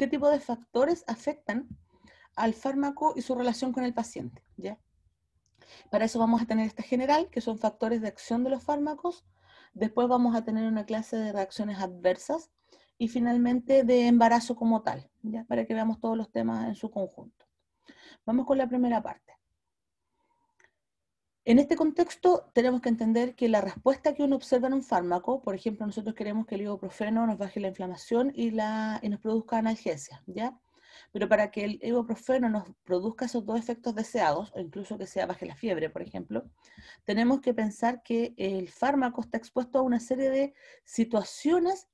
qué tipo de factores afectan al fármaco y su relación con el paciente. ¿ya? Para eso vamos a tener esta general, que son factores de acción de los fármacos. Después vamos a tener una clase de reacciones adversas y finalmente de embarazo como tal, ¿ya? para que veamos todos los temas en su conjunto. Vamos con la primera parte. En este contexto, tenemos que entender que la respuesta que uno observa en un fármaco, por ejemplo, nosotros queremos que el ibuprofeno nos baje la inflamación y, nos produzca analgesia, ¿ya? Pero para que el ibuprofeno nos produzca esos dos efectos deseados, o incluso que sea baje la fiebre, por ejemplo, tenemos que pensar que el fármaco está expuesto a una serie de situaciones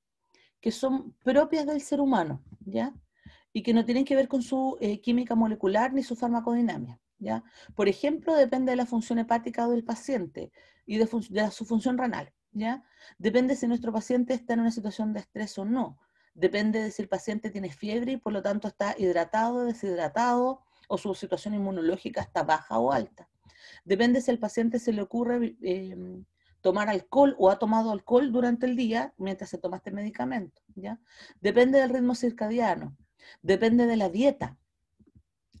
que son propias del ser humano, ¿ya? Y que no tienen que ver con su eh, química molecular ni su farmacodinamia. Por ejemplo, depende de la función hepática del paciente y de, su función renal, ¿ya? Depende si nuestro paciente está en una situación de estrés o no. Depende de si el paciente tiene fiebre y por lo tanto está hidratado, deshidratado o su situación inmunológica está baja o alta. Depende si al paciente se le ocurre em, tomar alcohol o ha tomado alcohol durante el día mientras se toma este medicamento. ¿ya? Depende del ritmo circadiano, depende de la dieta,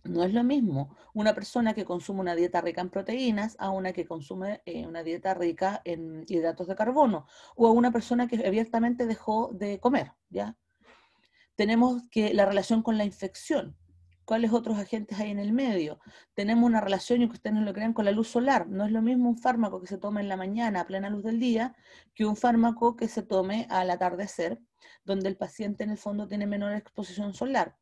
no es lo mismo una persona que consume una dieta rica en proteínas a una que consume eh, una dieta rica en hidratos de carbono o a una persona que abiertamente dejó de comer, ¿ya? Tenemos que la relación con la infección cuáles otros agentes hay en el medio. Tenemos una relación, y que ustedes no lo crean, con la luz solar. No es lo mismo un fármaco que se tome en la mañana a plena luz del día que un fármaco que se tome al atardecer, donde el paciente en el fondo tiene menor exposición solar.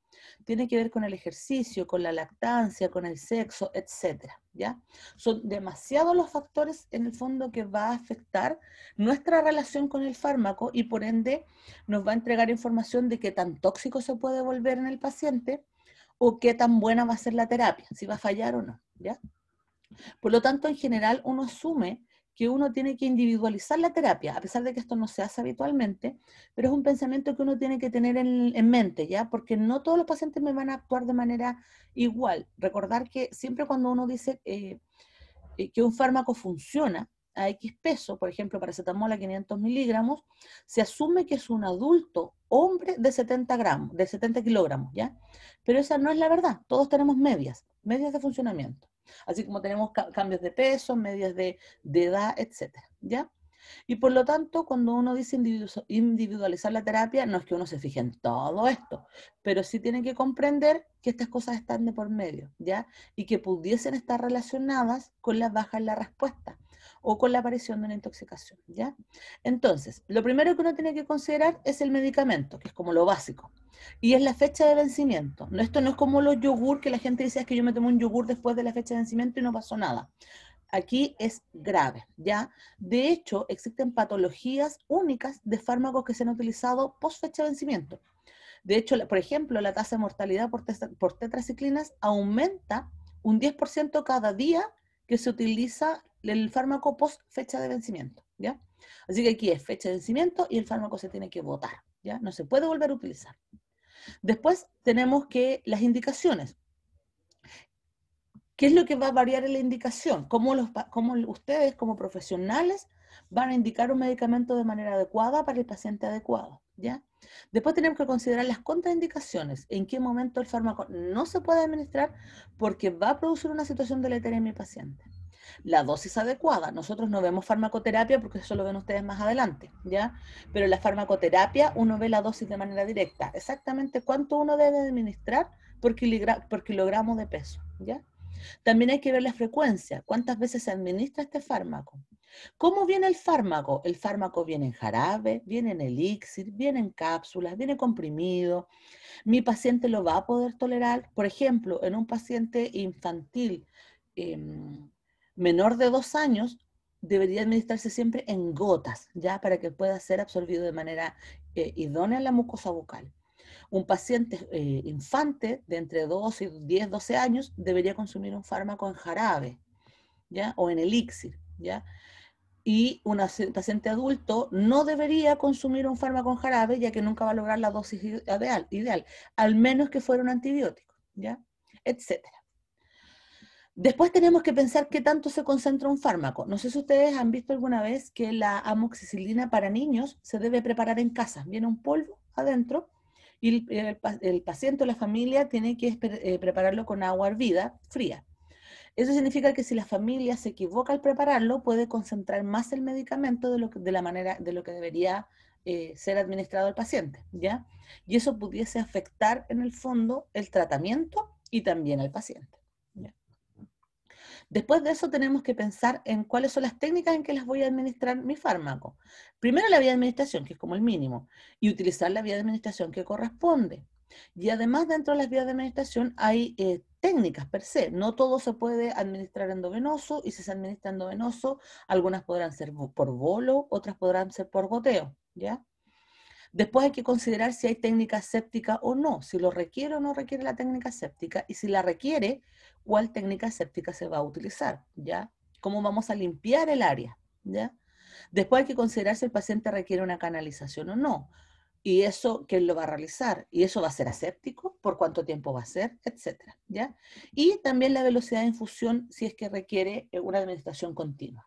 Tiene que ver con el ejercicio, con la lactancia, con el sexo, etcétera, ¿ya? Son demasiados los factores en el fondo que va a afectar nuestra relación con el fármaco y por ende nos va a entregar información de qué tan tóxico se puede volver en el paciente, o qué tan buena va a ser la terapia, si va a fallar o no, ¿ya? Por lo tanto, en general, uno asume que uno tiene que individualizar la terapia, a pesar de que esto no se hace habitualmente, pero es un pensamiento que uno tiene que tener en, mente, ¿ya? Porque no todos los pacientes me van a actuar de manera igual. Recordar que siempre cuando uno dice eh, eh, que un fármaco funciona, a X peso, por ejemplo, paracetamol a 500 miligramos, se asume que es un adulto hombre de 70 gramos, de 70 kilogramos, ¿ya? Pero esa no es la verdad. Todos tenemos medias, medias de funcionamiento. Así como tenemos cambios de peso, medias de, de edad, etcétera, ¿ya? Y por lo tanto, cuando uno dice individualizar la terapia, no es que uno se fije en todo esto, pero sí tienen que comprender que estas cosas están de por medio, ¿ya? Y que pudiesen estar relacionadas con las bajas en la respuesta o con la aparición de una intoxicación, ¿ya? Entonces, lo primero que uno tiene que considerar es el medicamento, que es como lo básico, y es la fecha de vencimiento. Esto no es como los yogur, que la gente dice es que yo me tomo un yogur después de la fecha de vencimiento y no pasó nada aquí es grave, ¿ya? De hecho, existen patologías únicas de fármacos que se han utilizado post fecha de vencimiento. De hecho, por ejemplo, la tasa de mortalidad por, tetraciclinas aumenta un 10% cada día que se utiliza el fármaco post fecha de vencimiento, ¿ya? Así que aquí es fecha de vencimiento y el fármaco se tiene que votar, ¿ya? No se puede volver a utilizar. Después tenemos que las indicaciones. ¿Qué es lo que va a variar en la indicación? ¿Cómo, ustedes como profesionales van a indicar un medicamento de manera adecuada para el paciente adecuado? ¿ya? Después tenemos que considerar las contraindicaciones, en qué momento el fármaco no se puede administrar porque va a producir una situación deleteria en mi paciente. La dosis adecuada, nosotros no vemos farmacoterapia porque eso lo ven ustedes más adelante, ¿ya? Pero la farmacoterapia uno ve la dosis de manera directa, exactamente cuánto uno debe administrar por, por kilogramo de peso, ¿ya? También hay que ver la frecuencia, cuántas veces se administra este fármaco. ¿Cómo viene el fármaco? El fármaco viene en jarabe, viene en elixir, viene en cápsulas, viene comprimido. ¿Mi paciente lo va a poder tolerar? Por ejemplo, en un paciente infantil em, menor de dos años, debería administrarse siempre en gotas, ya para que pueda ser absorbido de manera eh, idónea en la mucosa bucal un paciente eh, infante de entre 2 y 10, 12 años debería consumir un fármaco en jarabe, ¿ya? O en elixir, ¿ya? Y un paciente adulto no debería consumir un fármaco en jarabe, ya que nunca va a lograr la dosis ideal, ideal al menos que fuera un antibiótico, ¿ya? Etcétera. Después tenemos que pensar qué tanto se concentra un fármaco. No sé si ustedes han visto alguna vez que la amoxicilina para niños se debe preparar en casa. Viene un polvo adentro el, paciente o la familia tiene que eh, prepararlo con agua hervida, fría. Eso significa que si la familia se equivoca al prepararlo, puede concentrar más el medicamento de, lo de la manera de lo que debería eh, ser administrado al paciente, ¿ya? Y eso pudiese afectar en el fondo el tratamiento y también al paciente. Después de eso tenemos que pensar en cuáles son las técnicas en que las voy a administrar mi fármaco. Primero la vía de administración, que es como el mínimo, y utilizar la vía de administración que corresponde. Y además dentro de las vías de administración hay eh, técnicas per se. No todo se puede administrar endovenoso y si se administra endovenoso, algunas podrán ser por bolo, otras podrán ser por goteo, ¿ya? Después hay que considerar si hay técnica séptica o no, si lo requiere o no requiere la técnica séptica y si la requiere, cuál técnica séptica se va a utilizar, ¿ya? Cómo vamos a limpiar el área, ¿ya? Después hay que considerar si el paciente requiere una canalización o no. Y eso, ¿quién lo va a realizar? ¿Y eso va a ser aséptico? ¿Por cuánto tiempo va a ser? Etcétera, ¿ya? Y también la velocidad de infusión si es que requiere eh, una administración continua,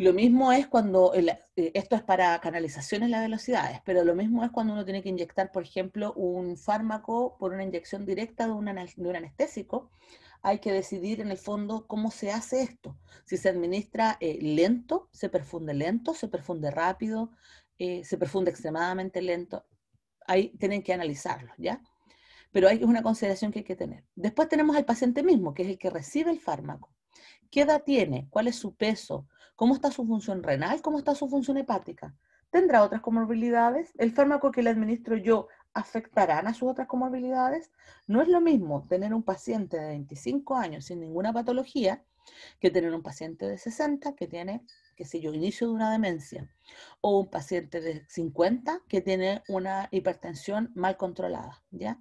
lo mismo es cuando, eh, esto es para canalizaciones las velocidades, pero lo mismo es cuando uno tiene que inyectar, por ejemplo, un fármaco por una inyección directa de un, anestésico, hay que decidir en el fondo cómo se hace esto. Si se administra eh, lento, se perfunde lento, se perfunde rápido, eh, se perfunde extremadamente lento. Ahí tienen que analizarlo, ¿ya? Pero hay una consideración que hay que tener. Después tenemos al paciente mismo, que es el que recibe el fármaco. ¿Qué edad tiene? ¿Cuál es su peso? cómo está su función renal, cómo está su función hepática. ¿Tendrá otras comorbilidades? ¿El fármaco que le administro yo afectará a sus otras comorbilidades? No es lo mismo tener un paciente de 25 años sin ninguna patología que tener un paciente de 60 que tiene, qué sé yo, inicio de una demencia, o un paciente de 50 que tiene una hipertensión mal controlada, ¿ya?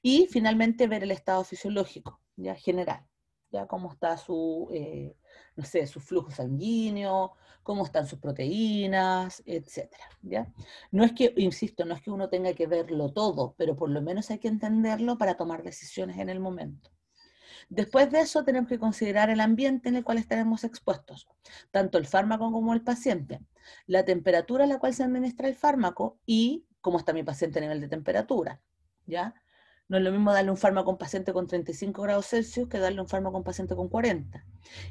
Y finalmente ver el estado fisiológico, ¿ya? General, ¿ya? Cómo está su... Eh, no sé, su flujo sanguíneo, cómo están sus proteínas, etcétera, ¿ya? No es que, insisto, no es que uno tenga que verlo todo, pero por lo menos hay que entenderlo para tomar decisiones en el momento. Después de eso tenemos que considerar el ambiente en el cual estaremos expuestos, tanto el fármaco como el paciente, la temperatura a la cual se administra el fármaco y cómo está mi paciente a nivel de temperatura, ¿ya? No es lo mismo darle un fármaco a un paciente con 35 grados Celsius que darle un fármaco a un paciente con 40.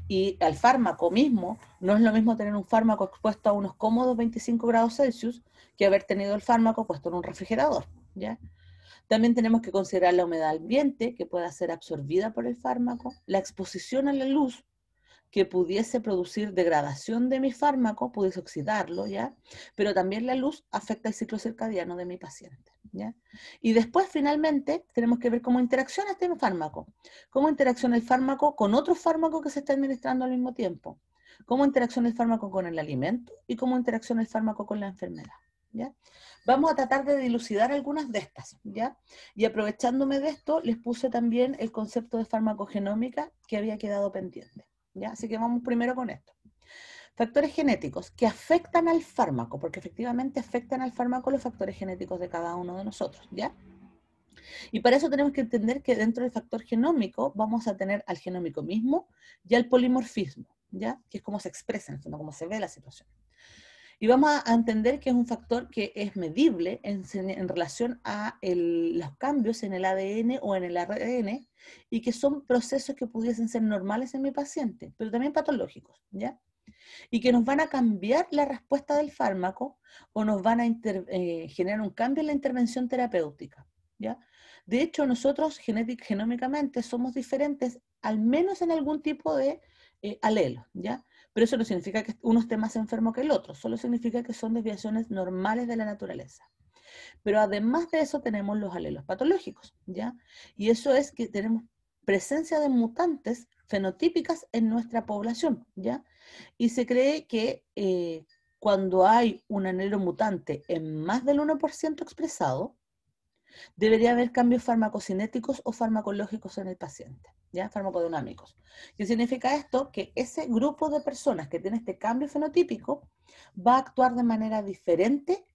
Y al fármaco mismo, no es lo mismo tener un fármaco expuesto a unos cómodos 25 grados Celsius que haber tenido el fármaco puesto en un refrigerador. ¿ya? También tenemos que considerar la humedad ambiente que pueda ser absorbida por el fármaco, la exposición a la luz, que pudiese producir degradación de mi fármaco, pudiese oxidarlo, ¿ya? Pero también la luz afecta el ciclo circadiano de mi paciente, ¿ya? Y después, finalmente, tenemos que ver cómo interacciona este fármaco, cómo interacciona el fármaco con otro fármaco que se está administrando al mismo tiempo, cómo interacciona el fármaco con el alimento y cómo interacciona el fármaco con la enfermedad. ¿Ya? Vamos a tratar de dilucidar algunas de estas, ¿ya? Y aprovechándome de esto, les puse también el concepto de farmacogenómica que había quedado pendiente. Así que vamos primero con esto. Factores genéticos que afectan al fármaco, porque efectivamente afectan al fármaco los factores genéticos de cada uno de nosotros, ¿ya? Y para eso tenemos que entender que dentro del factor genómico vamos a tener al genómico mismo y al polimorfismo, ¿ya? Que es cómo se expresa, en el cómo se ve la situación. Y vamos a entender que es un factor que es medible en, relación a los cambios en el ADN o en el ARN y que son procesos que pudiesen ser normales en mi paciente, pero también patológicos, ¿ya? Y que nos van a cambiar la respuesta del fármaco o nos van a eh, generar un cambio en la intervención terapéutica, ¿ya? De hecho, nosotros genéticamente genómicamente somos diferentes, al menos en algún tipo de eh, alelo, ¿ya? pero eso no significa que uno esté más enfermo que el otro, solo significa que son desviaciones normales de la naturaleza. Pero además de eso tenemos los alelos patológicos, ¿ya? Y eso es que tenemos presencia de mutantes fenotípicas en nuestra población, ¿ya? Y se cree que eh, cuando hay un anero mutante en más del 1% expresado, debería haber cambios farmacocinéticos o farmacológicos en el paciente, ¿ya? Farmacodinámicos. ¿Qué significa esto? Que ese grupo de personas que tiene este cambio fenotípico va a actuar de manera diferente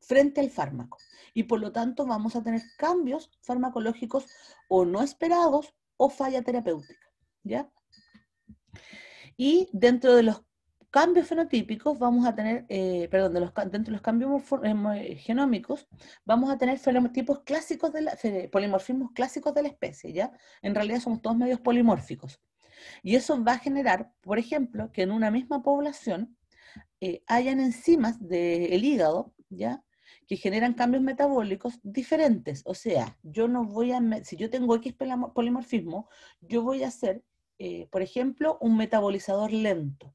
frente al fármaco. Y por lo tanto vamos a tener cambios farmacológicos o no esperados o falla terapéutica, ¿ya? Y dentro de los cambios fenotípicos vamos a tener, eh, perdón, los, dentro de los cambios eh, eh, genómicos, vamos a tener fenotipos clásicos, de la, polimorfismos clásicos de la especie, ¿ya? En realidad somos todos medios polimórficos. Y eso va a generar, por ejemplo, que en una misma población hayan enzimas del hígado, ¿ya? que generan cambios metabólicos diferentes. O sea, yo no voy a, si yo tengo X polimorfismo, yo voy a ser, por ejemplo, un metabolizador lento.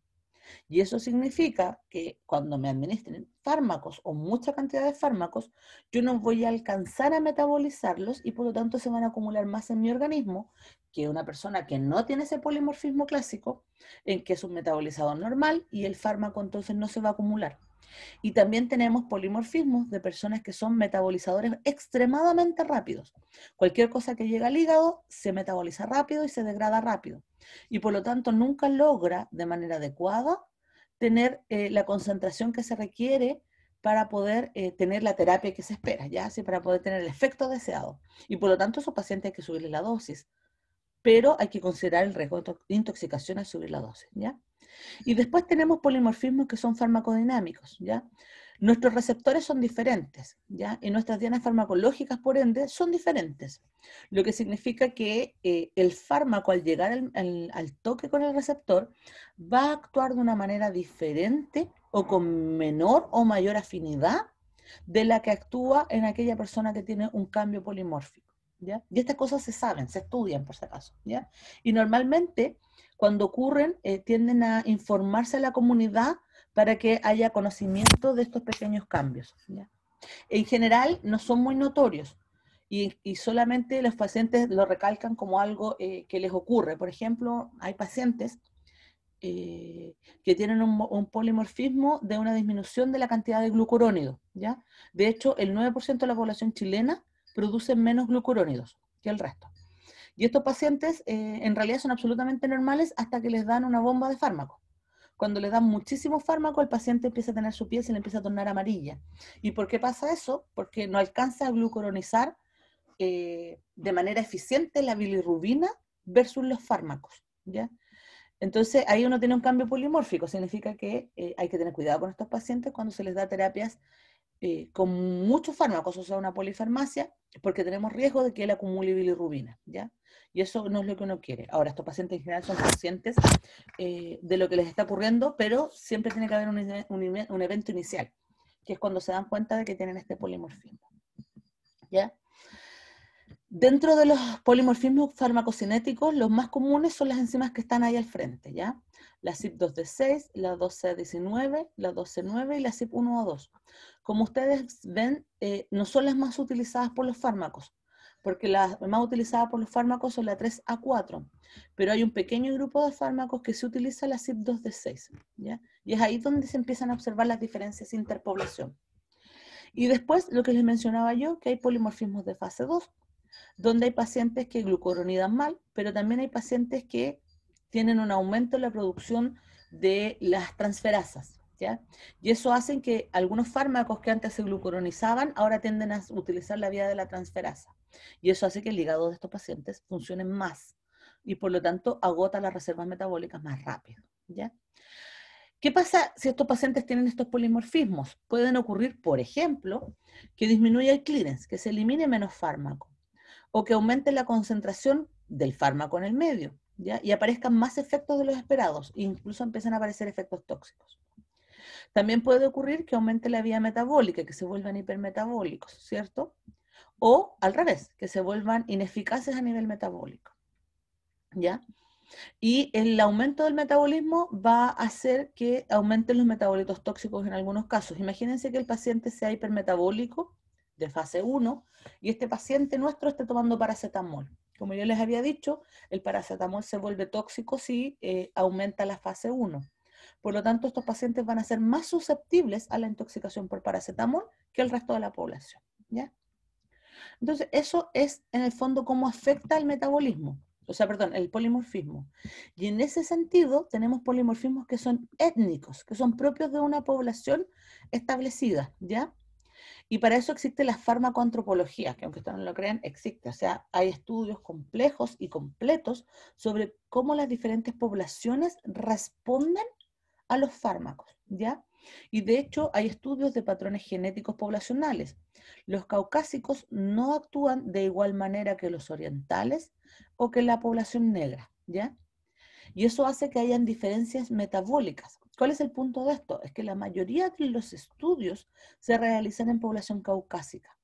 Y eso significa que cuando me administren fármacos o mucha cantidad de fármacos, yo no voy a alcanzar a metabolizarlos y por lo tanto se van a acumular más en mi organismo que una persona que no tiene ese polimorfismo clásico, en que es un metabolizador normal y el fármaco entonces no se va a acumular. Y también tenemos polimorfismos de personas que son metabolizadores extremadamente rápidos. Cualquier cosa que llega al hígado se metaboliza rápido y se degrada rápido. Y por lo tanto nunca logra de manera adecuada tener eh, la concentración que se requiere para poder eh, tener la terapia que se espera, ¿ya? para poder tener el efecto deseado. Y por lo tanto, a esos paciente hay que subirle la dosis pero hay que considerar el riesgo de intoxicación al subir la dosis, ¿ya? Y después tenemos polimorfismos que son farmacodinámicos, ¿ya? Nuestros receptores son diferentes, ¿ya? Y nuestras dianas farmacológicas, por ende, son diferentes. Lo que significa que eh, el fármaco, al llegar al, toque con el receptor, va a actuar de una manera diferente o con menor o mayor afinidad de la que actúa en aquella persona que tiene un cambio polimórfico. Y estas cosas se saben, se estudian por si acaso, Y normalmente cuando ocurren eh, tienden a informarse a la comunidad para que haya conocimiento de estos pequeños cambios, En general no son muy notorios, y, solamente los pacientes lo recalcan como algo eh, que les ocurre. Por ejemplo, hay pacientes eh, que tienen un, polimorfismo de una disminución de la cantidad de glucurónido. ¿ya? De hecho, el 9% de la población chilena producen menos glucurónidos que el resto. Y estos pacientes eh, en realidad son absolutamente normales hasta que les dan una bomba de fármaco. Cuando les dan muchísimo fármaco, el paciente empieza a tener su piel, se le empieza a tornar amarilla. ¿Y por qué pasa eso? Porque no alcanza a glucuronizar eh, de manera eficiente la bilirrubina versus los fármacos. ¿ya? Entonces, ahí uno tiene un cambio polimórfico, significa que eh, hay que tener cuidado con estos pacientes cuando se les da terapias eh, con muchos fármacos, o sea, una polifarmacia, porque tenemos riesgo de que él acumule bilirrubina, ¿ya? Y eso no es lo que uno quiere. Ahora, estos pacientes en general son conscientes eh, de lo que les está ocurriendo, pero siempre tiene que haber un, evento inicial, que es cuando se dan cuenta de que tienen este polimorfismo, ¿ya? Dentro de los polimorfismos farmacocinéticos, los más comunes son las enzimas que están ahí al frente, ¿ya? La CYP2D6, la 12A19, la 12 9 y la cyp 1 o 2 como ustedes ven, eh, no son las más utilizadas por los fármacos, porque las más utilizadas por los fármacos son la 3A4, pero hay un pequeño grupo de fármacos que se utiliza la CYP2D6, ¿ya? Y es ahí donde se empiezan a observar las diferencias interpoblación. Y después, lo que les mencionaba yo, que hay polimorfismos de fase 2, donde hay pacientes que glucoronidan mal, pero también hay pacientes que tienen un aumento en la producción de las transferasas, y eso hace que algunos fármacos que antes se glucuronizaban ahora tienden a utilizar la vía de la transferasa. Y eso hace que el hígado de estos pacientes funcione más y por lo tanto agota las reservas metabólicas más rápido, ¿ya? ¿Qué pasa si estos pacientes tienen estos polimorfismos? Pueden ocurrir, por ejemplo, que disminuya el clearance, que se elimine menos fármaco, o que aumente la concentración del fármaco en el medio, ¿ya? y aparezcan más efectos de los esperados, e incluso empiezan a aparecer efectos tóxicos. También puede ocurrir que aumente la vía metabólica, que se vuelvan hipermetabólicos, ¿cierto? O al revés, que se vuelvan ineficaces a nivel metabólico. ¿Ya? Y el aumento del metabolismo va a hacer que aumenten los metabolitos tóxicos en algunos casos. Imagínense que el paciente sea hipermetabólico de fase 1 y este paciente nuestro esté tomando paracetamol. Como yo les había dicho, el paracetamol se vuelve tóxico si eh, aumenta la fase 1. Por lo tanto, estos pacientes van a ser más susceptibles a la intoxicación por paracetamol que el resto de la población. ¿ya? Entonces, eso es en el fondo cómo afecta el metabolismo, o sea, perdón, el polimorfismo. Y en ese sentido, tenemos polimorfismos que son étnicos, que son propios de una población establecida, ¿ya? Y para eso existe la farmacoantropología, que aunque ustedes no lo crean, existe. O sea, hay estudios complejos y completos sobre cómo las diferentes poblaciones responden a los fármacos, ¿ya? Y de hecho hay estudios de patrones genéticos poblacionales. Los caucásicos no actúan de igual manera que los orientales o que la población negra, ¿ya? Y eso hace que hayan diferencias metabólicas. ¿Cuál es el punto de esto? Es que la mayoría de los estudios se realizan en población caucásica.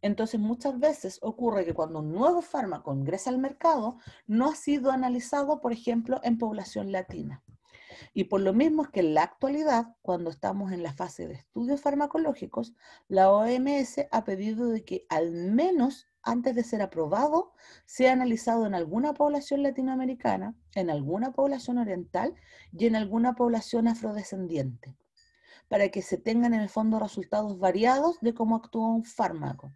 Entonces, muchas veces ocurre que cuando un nuevo fármaco ingresa al mercado, no ha sido analizado, por ejemplo, en población latina. Y por lo mismo es que en la actualidad, cuando estamos en la fase de estudios farmacológicos, la OMS ha pedido de que al menos antes de ser aprobado, sea analizado en alguna población latinoamericana, en alguna población oriental y en alguna población afrodescendiente, para que se tengan en el fondo resultados variados de cómo actúa un fármaco.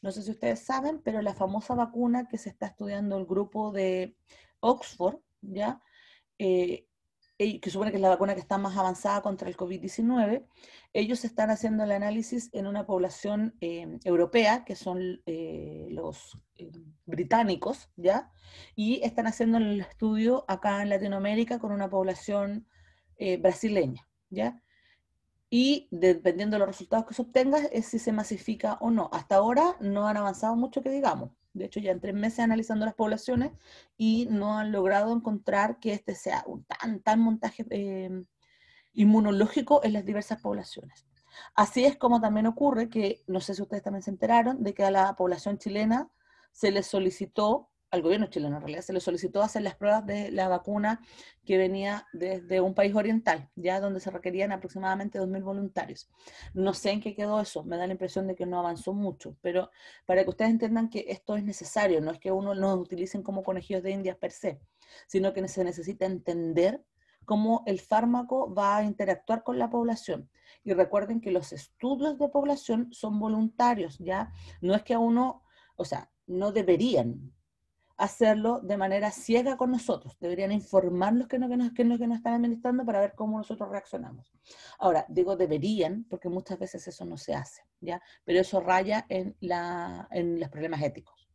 No sé si ustedes saben, pero la famosa vacuna que se está estudiando el grupo de Oxford, ¿ya? Eh, que supone que es la vacuna que está más avanzada contra el COVID-19, ellos están haciendo el análisis en una población eh, europea, que son eh, los eh, británicos, ¿ya? Y están haciendo el estudio acá en Latinoamérica con una población brasileña, ¿ya? Y dependiendo de los resultados que se obtenga es si se masifica o no. Hasta ahora no han avanzado mucho que digamos. De hecho, ya en tres meses analizando las poblaciones y no han logrado encontrar que este sea un tan, tan montaje eh, inmunológico en las diversas poblaciones. Así es como también ocurre que, no sé si ustedes también se enteraron, de que a la población chilena se les solicitó al gobierno chileno en realidad se le solicitó hacer las pruebas de la vacuna que venía desde un país oriental, ya donde se requerían aproximadamente 2.000 voluntarios. No sé en qué quedó eso, me da la impresión de que no avanzó mucho, pero para que ustedes entiendan que esto es necesario, no es que uno nos utilicen como conejillos de indias per se, sino que se necesita entender cómo el fármaco va a interactuar con la población. Y recuerden que los estudios de población son voluntarios, ¿ya? No es que a uno, o sea, no deberían, hacerlo de manera ciega con nosotros. Deberían informarnos los es que nos, que nos están administrando para ver cómo nosotros reaccionamos. Ahora, digo deberían, porque muchas veces eso no se hace, ¿ya? Pero eso raya en, los problemas éticos.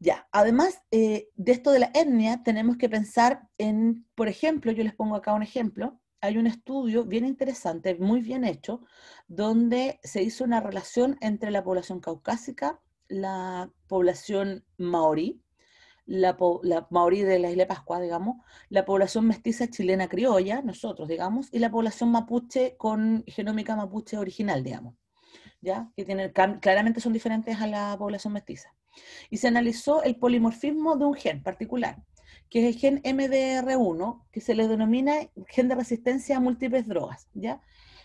Ya, además eh, de esto de la etnia, tenemos que pensar en, por ejemplo, yo les pongo acá un ejemplo, hay un estudio bien interesante, muy bien hecho, donde se hizo una relación entre la población caucásica la población maorí, la, maorí de la isla de Pascua, digamos, la población mestiza chilena criolla, nosotros, digamos, y la población mapuche con genómica mapuche original, digamos, ¿ya? que tienen, claramente son diferentes a la población mestiza. Y se analizó el polimorfismo de un gen particular, que es el gen MDR1, que se le denomina gen de resistencia a múltiples drogas. ¿ya?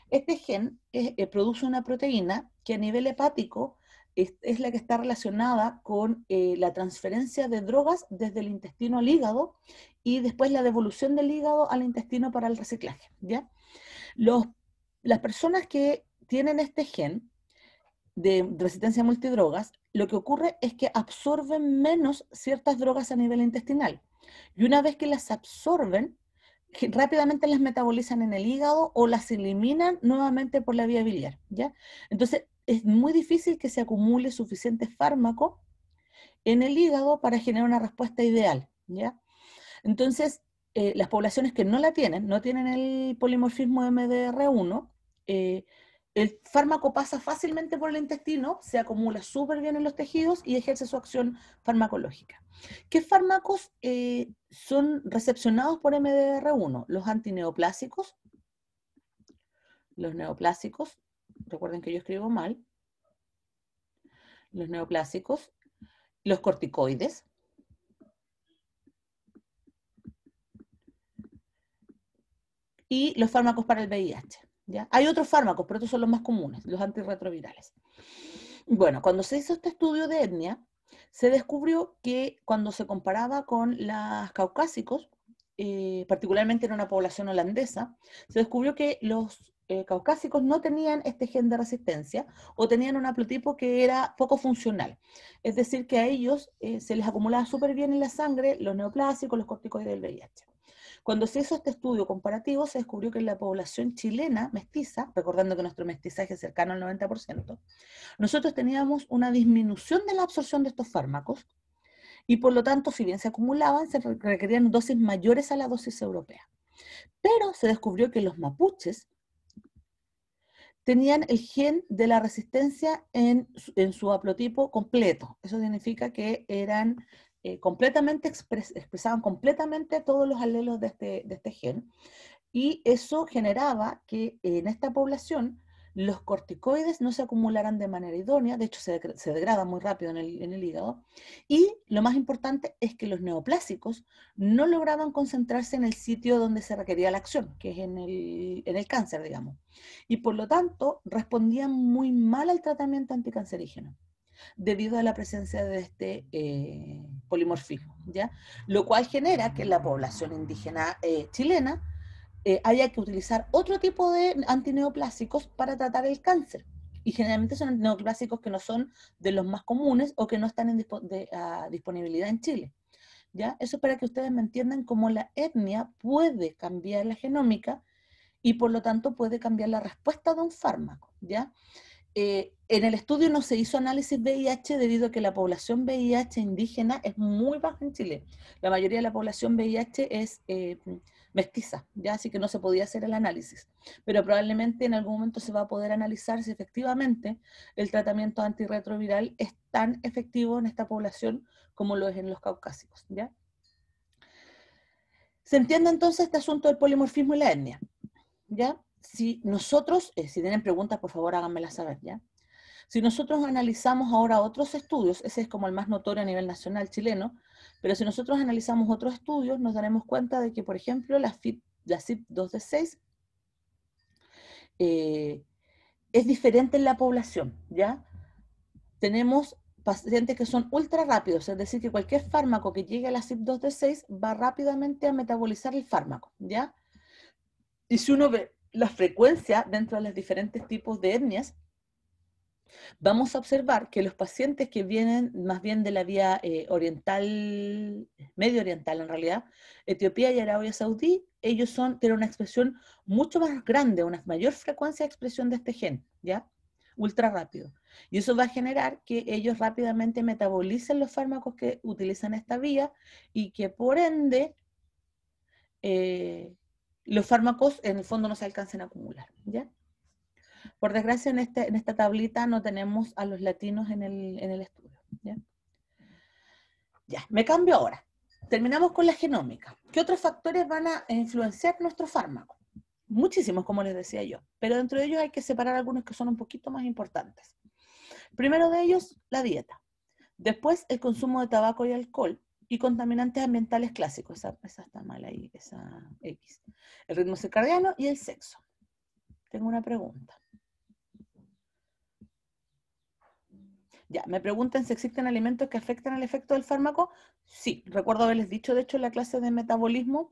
Este gen eh, eh, produce una proteína que a nivel hepático es, la que está relacionada con eh, la transferencia de drogas desde el intestino al hígado y después la devolución del hígado al intestino para el reciclaje. ¿ya? Los, las personas que tienen este gen de resistencia a multidrogas, lo que ocurre es que absorben menos ciertas drogas a nivel intestinal. Y una vez que las absorben, rápidamente las metabolizan en el hígado o las eliminan nuevamente por la vía biliar, ¿ya? Entonces, es muy difícil que se acumule suficiente fármaco en el hígado para generar una respuesta ideal, ¿ya? Entonces, eh, las poblaciones que no la tienen, no tienen el polimorfismo MDR1, eh, el fármaco pasa fácilmente por el intestino, se acumula súper bien en los tejidos y ejerce su acción farmacológica. ¿Qué fármacos eh, son recepcionados por MDR1? Los antineoplásicos, los neoplásicos, recuerden que yo escribo mal, los neoplásicos, los corticoides, y los fármacos para el VIH. ¿ya? Hay otros fármacos, pero estos son los más comunes, los antirretrovirales. Bueno, cuando se hizo este estudio de etnia, se descubrió que cuando se comparaba con los caucásicos, eh, particularmente en una población holandesa, se descubrió que los eh, caucásicos no tenían este gen de resistencia o tenían un haplotipo que era poco funcional. Es decir, que a ellos eh, se les acumulaba súper bien en la sangre los neoplásicos, los corticoides del VIH. Cuando se hizo este estudio comparativo, se descubrió que la población chilena mestiza, recordando que nuestro mestizaje es cercano al 90%, nosotros teníamos una disminución de la absorción de estos fármacos y por lo tanto, si bien se acumulaban, se requerían dosis mayores a la dosis europea. Pero se descubrió que los mapuches tenían el gen de la resistencia en, su haplotipo completo. Eso significa que eran eh, completamente, expresaban completamente todos los alelos de este, de este gen. Y eso generaba que en esta población los corticoides no se acumularán de manera idónea, de hecho se, degrada muy rápido en el, hígado, y lo más importante es que los neoplásicos no lograban concentrarse en el sitio donde se requería la acción, que es en el, cáncer, digamos, y por lo tanto respondían muy mal al tratamiento anticancerígeno debido a la presencia de este eh, polimorfismo, ¿ya? Lo cual genera que la población indígena eh, chilena eh, haya que utilizar otro tipo de antineoplásicos para tratar el cáncer. Y generalmente son antineoplásicos que no son de los más comunes o que no están en ah, disponibilidad en Chile. ¿Ya? Eso es para que ustedes me entiendan cómo la etnia puede cambiar la genómica y por lo tanto puede cambiar la respuesta de un fármaco. ¿ya? Eh, en el estudio no se hizo análisis VIH debido a que la población VIH indígena es muy baja en Chile. La mayoría de la población VIH es eh, mestiza, ya así que no se podía hacer el análisis. Pero probablemente en algún momento se va a poder analizar si efectivamente el tratamiento antirretroviral es tan efectivo en esta población como lo es en los caucásicos. ¿ya? Se entiende entonces este asunto del polimorfismo y la etnia. ¿ya? Si nosotros, eh, si tienen preguntas, por favor háganmelas saber, ¿ya? Si nosotros analizamos ahora otros estudios, ese es como el más notorio a nivel nacional chileno, pero si nosotros analizamos otros estudios, nos daremos cuenta de que, por ejemplo, la, cyp CIP 2 d 6 es diferente en la población, ¿ya? Tenemos pacientes que son ultra rápidos, es decir, que cualquier fármaco que llegue a la CIP 2 d 6 va rápidamente a metabolizar el fármaco, ¿ya? Y si uno ve la frecuencia dentro de los diferentes tipos de etnias, Vamos a observar que los pacientes que vienen más bien de la vía eh, oriental, medio oriental en realidad, Etiopía y Arabia Saudí, ellos son, tienen una expresión mucho más grande, una mayor frecuencia de expresión de este gen, ¿ya? Ultra rápido. Y eso va a generar que ellos rápidamente metabolicen los fármacos que utilizan esta vía y que por ende eh, los fármacos en el fondo no se alcancen a acumular, ¿ya? Por desgracia, en, este, en esta tablita no tenemos a los latinos en el, estudio. ¿ya? me cambio ahora. Terminamos con la genómica. ¿Qué otros factores van a influenciar nuestro fármaco? Muchísimos, como les decía yo, pero dentro de ellos hay que separar algunos que son un poquito más importantes. Primero de ellos, la dieta. Después, el consumo de tabaco y alcohol y contaminantes ambientales clásicos. Esa, esa está mal ahí, esa X. El ritmo circadiano y el sexo. Tengo una pregunta. Ya, me preguntan si existen alimentos que afectan al efecto del fármaco. Sí, recuerdo haberles dicho, de hecho, en la clase de metabolismo,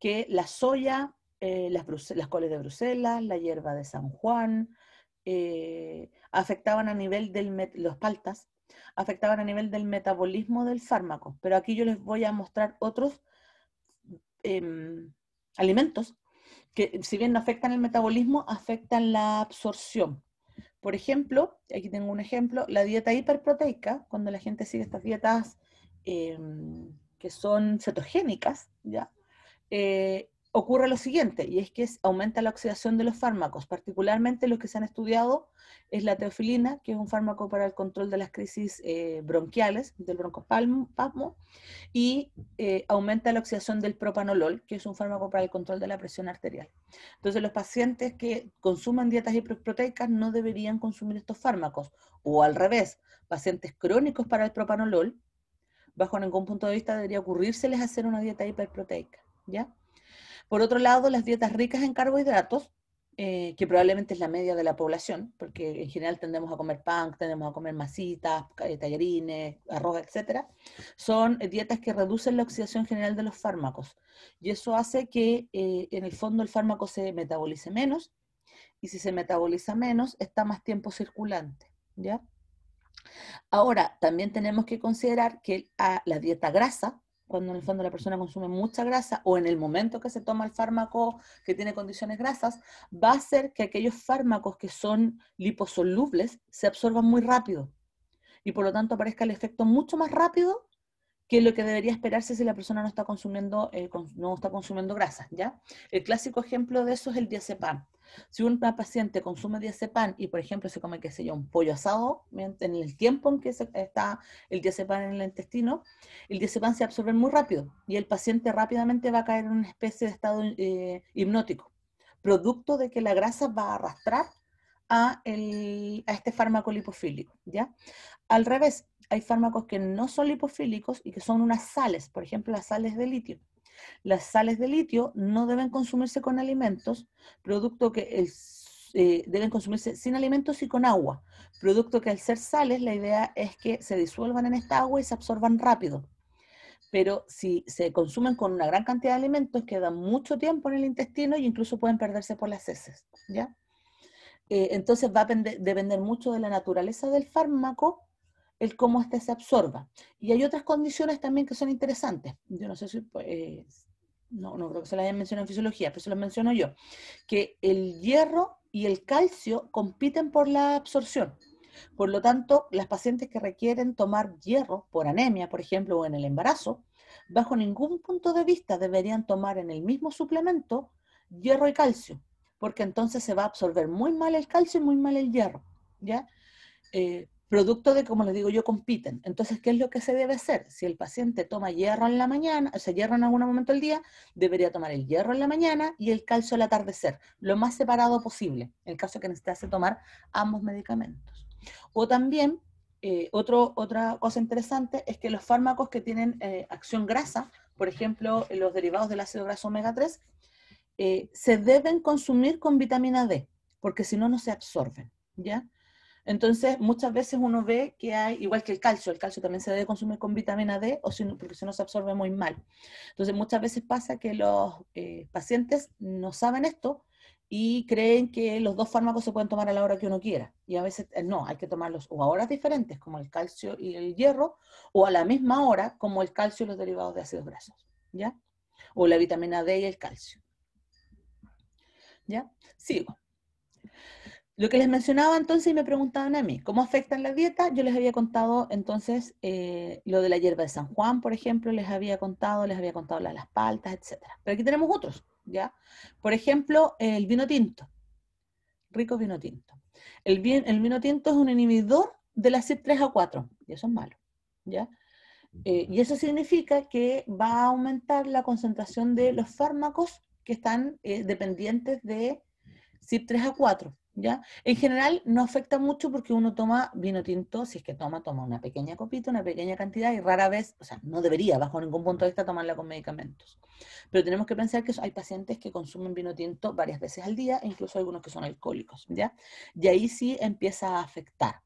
que la soya, eh, las, coles de Bruselas, la hierba de San Juan, eh, afectaban a nivel del, los paltas, afectaban a nivel del metabolismo del fármaco. Pero aquí yo les voy a mostrar otros em, alimentos que, si bien no afectan el metabolismo, afectan la absorción. Por ejemplo, aquí tengo un ejemplo, la dieta hiperproteica, cuando la gente sigue estas dietas em, que son cetogénicas, ¿ya? Eh, ocurre lo siguiente, y es que aumenta la oxidación de los fármacos, particularmente los que se han estudiado es la teofilina, que es un fármaco para el control de las crisis eh, bronquiales, del broncopasmo, y eh, aumenta la oxidación del propanolol, que es un fármaco para el control de la presión arterial. Entonces, los pacientes que consuman dietas hiperproteicas no deberían consumir estos fármacos, o al revés, pacientes crónicos para el propanolol, bajo ningún punto de vista debería ocurrírseles hacer una dieta hiperproteica, ¿ya? Por otro lado, las dietas ricas en carbohidratos, eh, que probablemente es la media de la población, porque en general tendemos a comer pan, tendemos a comer masitas, eh, tallarines, arroz, etcétera, son dietas que reducen la oxidación general de los fármacos. Y eso hace que eh, en el fondo el fármaco se metabolice menos, y si se metaboliza menos, está más tiempo circulante, ¿ya? Ahora, también tenemos que considerar que ah, la dieta grasa, cuando en el fondo la persona consume mucha grasa o en el momento que se toma el fármaco que tiene condiciones grasas, va a ser que aquellos fármacos que son liposolubles se absorban muy rápido y por lo tanto aparezca el efecto mucho más rápido que lo que debería esperarse si la persona no está consumiendo, eh, no está consumiendo grasas. ¿ya? El clásico ejemplo de eso es el diazepam. Si un paciente consume diazepam y, por ejemplo, se come, qué sé yo, un pollo asado, en el tiempo en que está el diazepam en el intestino, el diazepam se absorbe muy rápido y el paciente rápidamente va a caer en una especie de estado eh, hipnótico, producto de que la grasa va a arrastrar a, este fármaco lipofílico, Al revés, hay fármacos que no son lipofílicos y que son unas sales, por ejemplo, las sales de litio. Las sales de litio no deben consumirse con alimentos, producto que eh, deben consumirse sin alimentos y con agua, producto que al ser sales la idea es que se disuelvan en esta agua y se absorban rápido. Pero si se consumen con una gran cantidad de alimentos, quedan mucho tiempo en el intestino e incluso pueden perderse por las heces, ¿ya? Eh, entonces va a depender mucho de la naturaleza del fármaco el cómo éste se absorba. Y hay otras condiciones también que son interesantes. Yo no sé si, pues, eh, no, creo que se las hayan mencionado en fisiología, pero se las menciono yo, que el hierro y el calcio compiten por la absorción. Por lo tanto, las pacientes que requieren tomar hierro por anemia, por ejemplo, o en el embarazo, bajo ningún punto de vista deberían tomar en el mismo suplemento hierro y calcio, porque entonces se va a absorber muy mal el calcio y muy mal el hierro. ¿ya? Eh, producto de, como les digo yo, compiten. Entonces, ¿qué es lo que se debe hacer? Si el paciente toma hierro en la mañana, o sea, hierro en algún momento del día, debería tomar el hierro en la mañana y el calcio al atardecer, lo más separado posible, en el caso que necesite tomar ambos medicamentos. O también, eh, otra cosa interesante es que los fármacos que tienen eh, acción grasa, por ejemplo, los derivados del ácido graso omega 3, eh, se deben consumir con vitamina D, porque si no, no se absorben, ¿ya?, entonces, muchas veces uno ve que hay, igual que el calcio, el calcio también se debe consumir con vitamina D o porque si no se absorbe muy mal. Entonces, muchas veces pasa que los eh, pacientes no saben esto y creen que los dos fármacos se pueden tomar a la hora que uno quiera. Y a veces eh, no, hay que tomarlos o a horas diferentes, como el calcio y el hierro, o a la misma hora, como el calcio y los derivados de ácidos grasos, ¿ya? O la vitamina D y el calcio. ¿Ya? Sigo lo que les mencionaba entonces y me preguntaban a mí, ¿cómo afectan la dieta? Yo les había contado entonces eh, lo de la hierba de San Juan, por ejemplo, les había contado, les había contado las, las paltas, etc. Pero aquí tenemos otros, ¿ya? Por ejemplo, el vino tinto, rico vino tinto. El, el vino tinto es un inhibidor de la cip 3 a 4 y eso es malo, ¿ya? Eh, y eso significa que va a aumentar la concentración de los fármacos que están eh, dependientes de cip 3 a 4 en general no afecta mucho porque uno toma vino tinto, si es que toma, toma una pequeña copita, una pequeña cantidad y rara vez, o sea, no debería bajo ningún punto de vista tomarla con medicamentos. Pero tenemos que pensar que hay pacientes que consumen vino tinto varias veces al día, incluso algunos que son alcohólicos, ¿ya? Y ahí sí empieza a afectar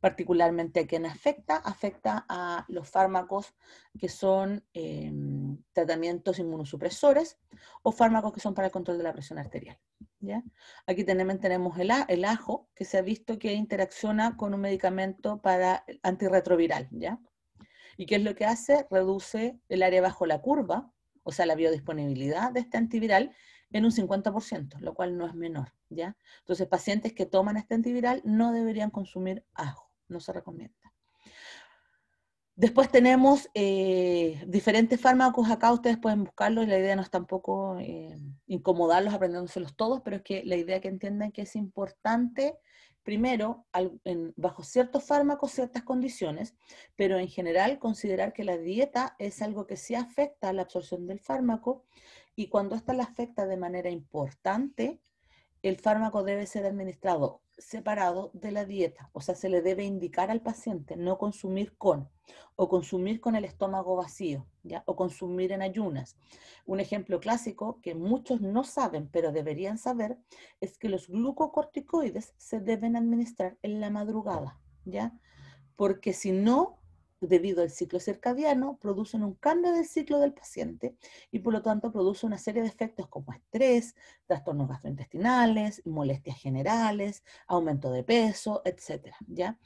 particularmente a quien afecta, afecta a los fármacos que son em, tratamientos inmunosupresores o fármacos que son para el control de la presión arterial. ¿ya? Aquí también tenemos el, ajo, que se ha visto que interacciona con un medicamento para antirretroviral. ¿ya? ¿Y qué es lo que hace? Reduce el área bajo la curva, o sea, la biodisponibilidad de este antiviral en un 50%, lo cual no es menor, ¿ya? Entonces, pacientes que toman este antiviral no deberían consumir ajo no se recomienda. Después tenemos eh, diferentes fármacos acá, ustedes pueden buscarlos, la idea no es tampoco eh, incomodarlos aprendiéndoselos todos, pero es que la idea que entiendan que es importante, primero, bajo ciertos fármacos, ciertas condiciones, pero en general considerar que la dieta es algo que sí afecta a la absorción del fármaco y cuando ésta la afecta de manera importante, el fármaco debe ser administrado separado de la dieta, o sea, se le debe indicar al paciente no consumir con o consumir con el estómago vacío, ¿ya? o consumir en ayunas. Un ejemplo clásico que muchos no saben, pero deberían saber, es que los glucocorticoides se deben administrar en la madrugada, ¿ya? porque si no, debido al ciclo circadiano, producen un cambio del ciclo del paciente y por lo tanto produce una serie de efectos como estrés, trastornos gastrointestinales, molestias generales, aumento de peso, etc. ¿ya?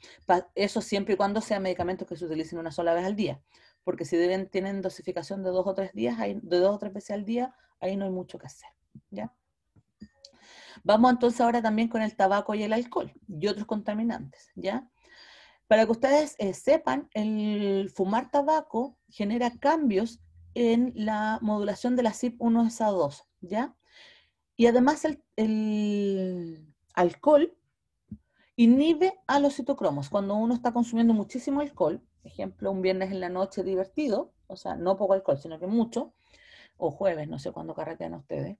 Eso siempre y cuando sean medicamentos que se utilicen una sola vez al día, porque si tienen dosificación de dos o tres días, de dos o tres veces al día, ahí no hay mucho que hacer. ¿ya? Vamos entonces ahora también con el tabaco y el alcohol y otros contaminantes, ¿ya? Para que ustedes eh, sepan, el fumar tabaco genera cambios en la modulación de la cip 1 sa ¿ya? Y además el, alcohol inhibe a los citocromos. Cuando uno está consumiendo muchísimo alcohol, ejemplo, un viernes en la noche divertido, o sea, no poco alcohol, sino que mucho, o jueves, no sé cuándo carretean ustedes,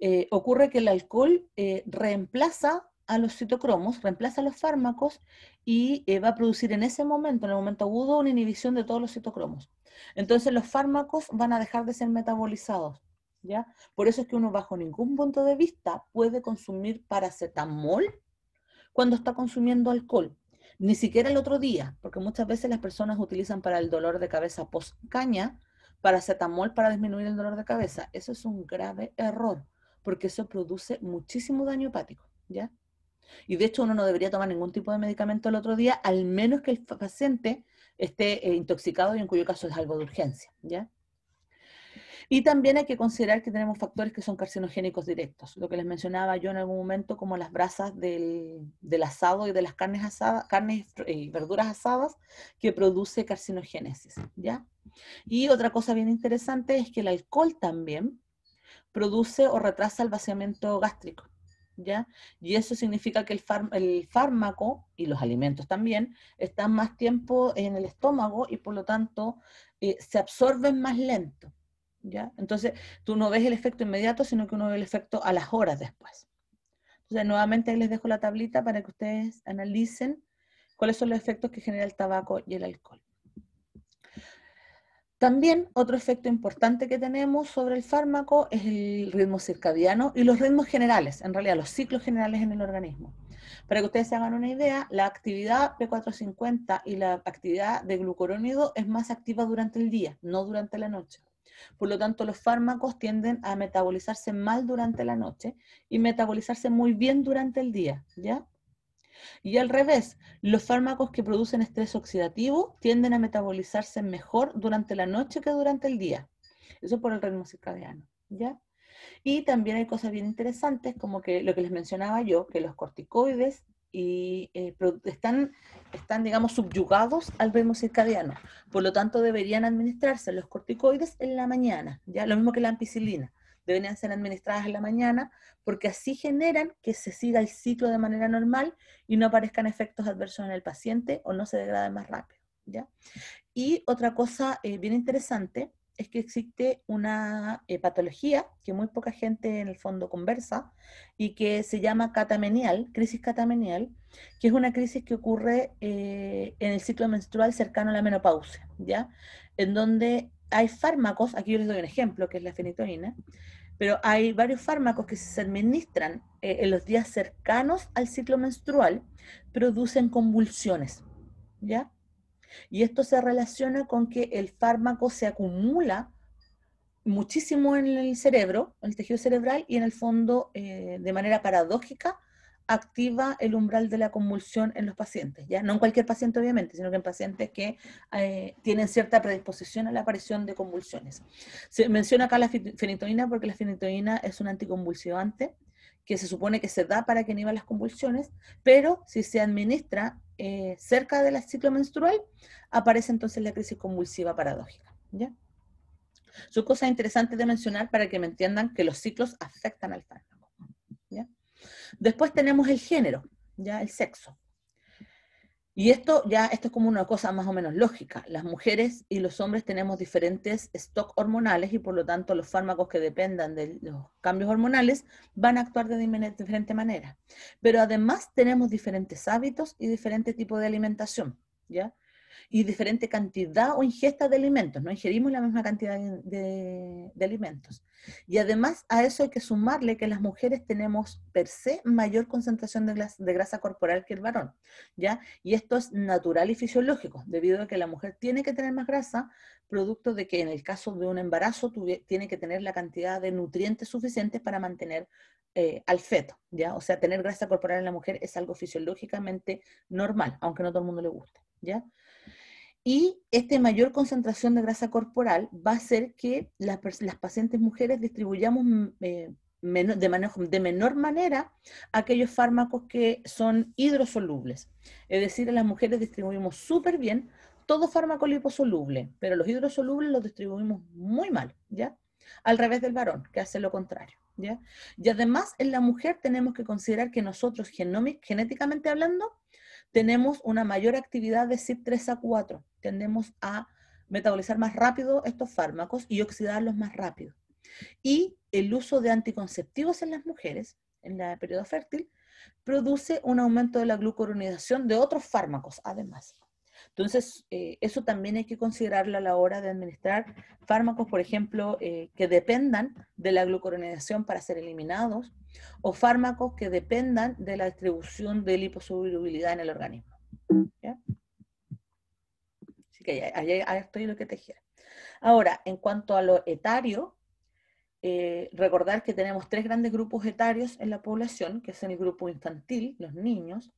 eh, ocurre que el alcohol eh, reemplaza a los citocromos, reemplaza los fármacos y eh, va a producir en ese momento, en el momento agudo, una inhibición de todos los citocromos. Entonces los fármacos van a dejar de ser metabolizados. ¿Ya? Por eso es que uno bajo ningún punto de vista puede consumir paracetamol cuando está consumiendo alcohol, ni siquiera el otro día, porque muchas veces las personas utilizan para el dolor de cabeza post caña paracetamol para disminuir el dolor de cabeza. Eso es un grave error, porque eso produce muchísimo daño hepático, ¿ya? Y de hecho uno no debería tomar ningún tipo de medicamento el otro día, al menos que el paciente esté eh, intoxicado y en cuyo caso es algo de urgencia. ¿ya? Y también hay que considerar que tenemos factores que son carcinogénicos directos, lo que les mencionaba yo en algún momento, como las brasas del, asado y de las carnes asadas, carnes y eh, verduras asadas, que produce carcinogénesis, ¿ya? Y otra cosa bien interesante es que el alcohol también produce o retrasa el vaciamiento gástrico. Y eso significa que el, el, fármaco y los alimentos también están más tiempo en el estómago y por lo tanto eh, se absorben más lento, ¿ya? Entonces tú no ves el efecto inmediato, sino que uno ve el efecto a las horas después. Entonces nuevamente les dejo la tablita para que ustedes analicen cuáles son los efectos que genera el tabaco y el alcohol. También otro efecto importante que tenemos sobre el fármaco es el ritmo circadiano y los ritmos generales, en realidad los ciclos generales en el organismo. Para que ustedes se hagan una idea, la actividad P450 y la actividad de glucorónido es más activa durante el día, no durante la noche. Por lo tanto, los fármacos tienden a metabolizarse mal durante la noche y metabolizarse muy bien durante el día, ¿ya? Y al revés, los fármacos que producen estrés oxidativo tienden a metabolizarse mejor durante la noche que durante el día. Eso por el ritmo circadiano, ¿ya? Y también hay cosas bien interesantes, como lo que les mencionaba yo, que los corticoides eh, están, están, digamos, subyugados al ritmo circadiano. Por lo tanto, deberían administrarse los corticoides en la mañana, ¿ya? Lo mismo que la ampicilina. Deben ser administradas en la mañana, porque así generan que se siga el ciclo de manera normal y no aparezcan efectos adversos en el paciente o no se degrade más rápido. ¿ya? Y otra cosa eh, bien interesante es que existe una eh, patología que muy poca gente en el fondo conversa y que se llama catamenial, crisis catamenial, que es una crisis que ocurre eh, en el ciclo menstrual cercano a la menopausia, ¿ya? En donde hay fármacos, aquí yo les doy un ejemplo, que es la fenitoína, pero hay varios fármacos que se administran eh, en los días cercanos al ciclo menstrual, producen convulsiones, ¿ya? Y esto se relaciona con que el fármaco se acumula muchísimo en el cerebro, en el tejido cerebral, y en el fondo, eh, de manera paradójica, activa el umbral de la convulsión en los pacientes, ¿ya? No en cualquier paciente, obviamente, sino que en pacientes que eh, tienen cierta predisposición a la aparición de convulsiones. Se menciona acá la fenitoína porque la fenitoína es un anticonvulsivante que se supone que se da para que inhiban las convulsiones, pero si se administra eh, cerca del ciclo menstrual, aparece entonces la crisis convulsiva paradójica, ¿ya? Son cosas interesantes de mencionar para que me entiendan que los ciclos afectan al Después tenemos el género, ya el sexo. Y esto ya esto es como una cosa más o menos lógica. Las mujeres y los hombres tenemos diferentes stock hormonales y por lo tanto los fármacos que dependan de los cambios hormonales van a actuar de diferente manera. Pero además tenemos diferentes hábitos y diferente tipo de alimentación, ¿ya? y diferente cantidad o ingesta de alimentos. No ingerimos la misma cantidad de, alimentos. Y además a eso hay que sumarle que las mujeres tenemos per se mayor concentración de grasa, de grasa corporal que el varón. ¿ya? Y esto es natural y fisiológico, debido a que la mujer tiene que tener más grasa, producto de que en el caso de un embarazo tiene que tener la cantidad de nutrientes suficientes para mantener eh, al feto, ¿ya? O sea, tener grasa corporal en la mujer es algo fisiológicamente normal, aunque no todo el mundo le guste, ¿ya? Y esta mayor concentración de grasa corporal va a hacer que las, pacientes mujeres distribuyamos eh, de, menor manera aquellos fármacos que son hidrosolubles. Es decir, las mujeres distribuimos súper bien todo fármaco liposoluble, pero los hidrosolubles los distribuimos muy mal, ¿ya? Al revés del varón, que hace lo contrario. ¿Ya? Y además en la mujer tenemos que considerar que nosotros genéticamente hablando tenemos una mayor actividad de CYP3A4. Tendemos a metabolizar más rápido estos fármacos y oxidarlos más rápido. Y el uso de anticonceptivos en las mujeres, en el periodo fértil, produce un aumento de la glucuronidación de otros fármacos, además. Entonces, eh, eso también hay que considerarlo a la hora de administrar fármacos, por ejemplo, eh, que dependan de la glucoronización para ser eliminados o fármacos que dependan de la distribución de liposolubilidad en el organismo. Así que ahí estoy lo que te quiero. Ahora, en cuanto a lo etario, eh, recordar que tenemos tres grandes grupos etarios en la población, que es el grupo infantil, los niños,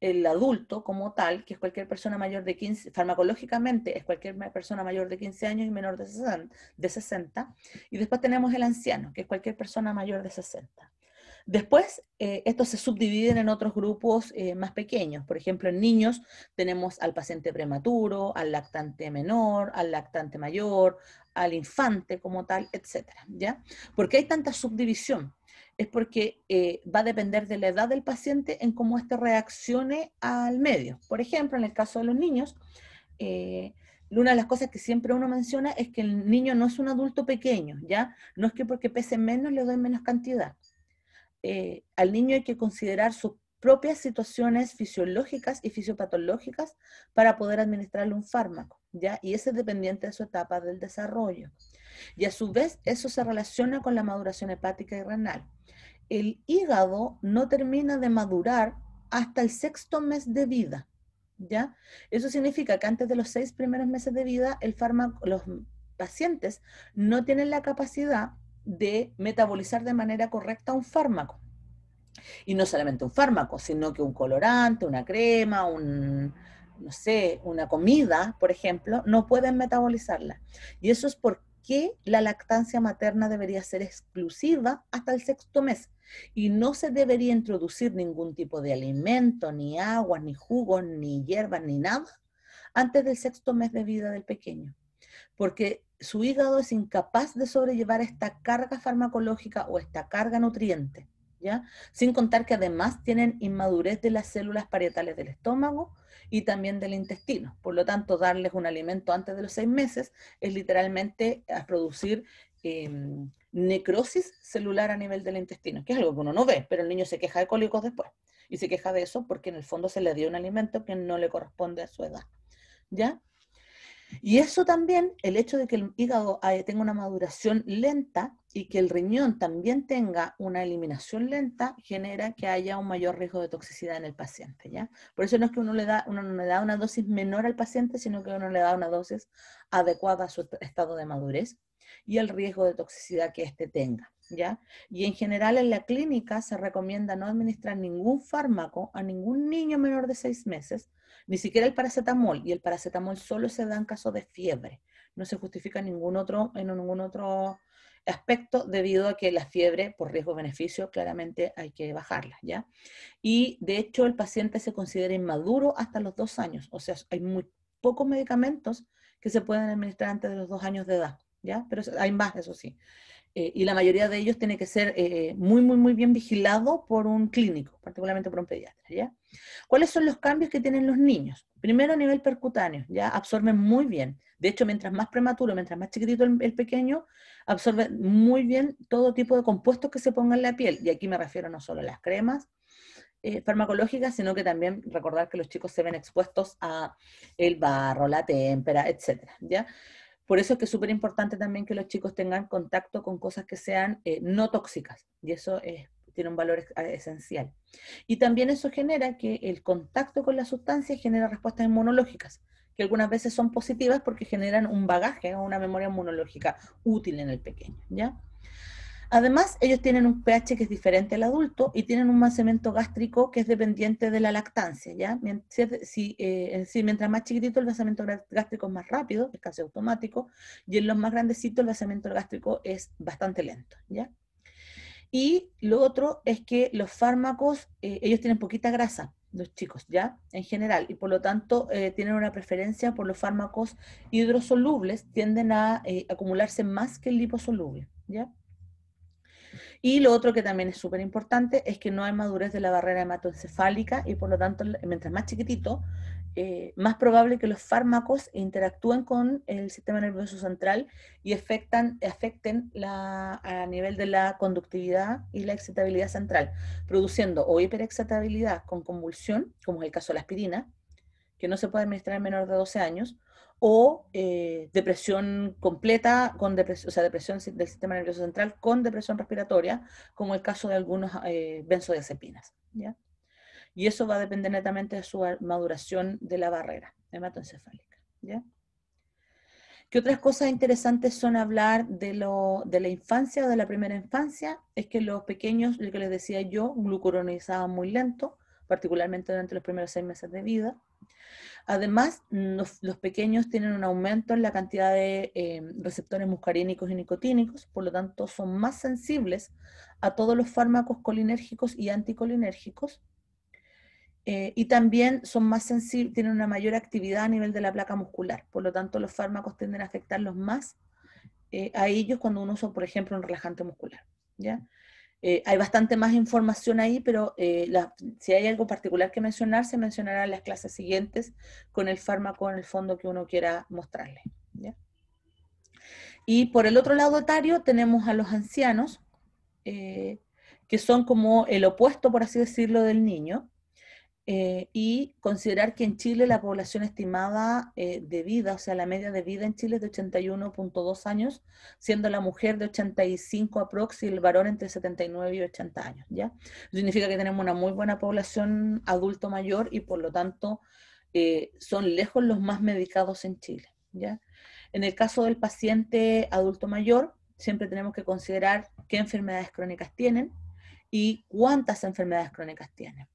el adulto como tal, que es cualquier persona mayor de 15, farmacológicamente es cualquier persona mayor de 15 años y menor de 60, de 60 y después tenemos el anciano, que es cualquier persona mayor de 60. Después, eh, estos se subdividen en otros grupos eh, más pequeños. Por ejemplo, en niños tenemos al paciente prematuro, al lactante menor, al lactante mayor, al infante como tal, etc. ¿ya? ¿Por qué hay tanta subdivisión? es porque eh, va a depender de la edad del paciente en cómo éste reaccione al medio. Por ejemplo, en el caso de los niños, eh, una de las cosas que siempre uno menciona es que el niño no es un adulto pequeño, ¿ya? No es que porque pese menos le doy menos cantidad. Eh, al niño hay que considerar sus propias situaciones fisiológicas y fisiopatológicas para poder administrarle un fármaco, ¿ya? Y ese es dependiente de su etapa del desarrollo. Y a su vez eso se relaciona con la maduración hepática y renal. El hígado no termina de madurar hasta el sexto mes de vida. ¿Ya? Eso significa que antes de los seis primeros meses de vida, el fármaco, los pacientes no tienen la capacidad de metabolizar de manera correcta un fármaco. Y no solamente un fármaco, sino que un colorante, una crema, un, no sé, una comida, por ejemplo, no pueden metabolizarla. Y eso es porque que la lactancia materna debería ser exclusiva hasta el sexto mes y no se debería introducir ningún tipo de alimento, ni agua, ni jugo, ni hierba, ni nada antes del sexto mes de vida del pequeño, porque su hígado es incapaz de sobrellevar esta carga farmacológica o esta carga nutriente. Sin contar que además tienen inmadurez de las células parietales del estómago y también del intestino. Por lo tanto, darles un alimento antes de los seis meses es literalmente a producir em, necrosis celular a nivel del intestino, que es algo que uno no ve, pero el niño se queja de cólicos después. Y se queja de eso porque en el fondo se le dio un alimento que no le corresponde a su edad. ¿Ya? Y eso también, el hecho de que el hígado eh, tenga una maduración lenta y que el riñón también tenga una eliminación lenta, genera que haya un mayor riesgo de toxicidad en el paciente. ¿ya? Por eso no es que uno le, da, le da una dosis menor al paciente, sino que uno le da una dosis adecuada a su estado de madurez y el riesgo de toxicidad que éste tenga. ¿ya? Y en general en la clínica se recomienda no administrar ningún fármaco a ningún niño menor de seis meses ni siquiera el paracetamol, y el paracetamol solo se da en caso de fiebre. No se justifica en ningún otro, en ningún otro aspecto debido a que la fiebre por riesgo-beneficio claramente hay que bajarla, ¿ya? Y de hecho el paciente se considera inmaduro hasta los dos años, o sea, hay muy pocos medicamentos que se pueden administrar antes de los dos años de edad, ¿ya? Pero hay más, eso sí. Eh, y la mayoría de ellos tiene que ser eh, muy, muy, muy bien vigilado por un clínico, particularmente por un pediatra. ¿ya? ¿Cuáles son los cambios que tienen los niños? Primero a nivel percutáneo, ya absorben muy bien. De hecho, mientras más prematuro, mientras más chiquitito el, pequeño, absorbe muy bien todo tipo de compuestos que se pongan en la piel. Y aquí me refiero no solo a las cremas, eh, farmacológicas, sino que también recordar que los chicos se ven expuestos a el barro, la témpera, etcétera, ¿ya? Por eso es que es súper importante también que los chicos tengan contacto con cosas que sean eh, no tóxicas, y eso tiene un valor esencial. Y también eso genera que el contacto con la sustancia genera respuestas inmunológicas, que algunas veces son positivas porque generan un bagaje o una memoria inmunológica útil en el pequeño, ¿ya? Además, ellos tienen un pH que es diferente al adulto y tienen un macemento gástrico que es dependiente de la lactancia, ¿ya? Si, eh, mientras más chiquitito el vaciamiento gástrico es más rápido, es casi automático, y en los más grandecitos el vaciamiento gástrico es bastante lento, ¿ya? Y lo otro es que los fármacos, eh, ellos tienen poquita grasa, los chicos, ¿ya? En general, y por lo tanto eh, tienen una preferencia por los fármacos hidrosolubles, tienden a acumularse más que el liposoluble, ¿ya? Y lo otro que también es súper importante es que no hay madurez de la barrera hematoencefálica y por lo tanto, mientras más chiquitito, eh, más probable que los fármacos interactúen con el sistema nervioso central y afecten a nivel de la conductividad y la excitabilidad central, produciendo o hiperexcitabilidad con convulsión, como es el caso de la aspirina, que no se puede administrar en menor de 12 años, o eh, depresión completa, con depresión, o sea, depresión del sistema nervioso central con depresión respiratoria, como el caso de algunos eh, benzodiazepinas. ¿ya? Y eso va a depender netamente de su maduración de la barrera hematoencefálica. ¿ya? ¿Qué otras cosas interesantes son hablar de, de la infancia o de la primera infancia? Es que los pequeños, lo que les decía yo, glucuronizaban muy lento, particularmente durante los primeros seis meses de vida. Además, los, pequeños tienen un aumento en la cantidad de eh, receptores muscarínicos y nicotínicos, por lo tanto son más sensibles a todos los fármacos colinérgicos y anticolinérgicos. Eh, y también son más sensibles, tienen una mayor actividad a nivel de la placa muscular, por lo tanto los fármacos tienden a afectarlos más eh, a ellos cuando uno usa, por ejemplo, un relajante muscular. ¿ya? Eh, hay bastante más información ahí, pero eh, si hay algo particular que mencionar, se mencionará en las clases siguientes con el fármaco en el fondo que uno quiera mostrarle. Y por el otro lado etario tenemos a los ancianos, eh, que son como el opuesto, por así decirlo, del niño. Eh, y considerar que en Chile la población estimada eh, de vida, o sea, la media de vida en Chile es de 81.2 años, siendo la mujer de 85 aprox y el varón entre 79 y 80 años, ¿ya? significa que tenemos una muy buena población adulto mayor y por lo tanto eh, son lejos los más medicados en Chile, ¿ya? En el caso del paciente adulto mayor, siempre tenemos que considerar qué enfermedades crónicas tienen y cuántas enfermedades crónicas tienen.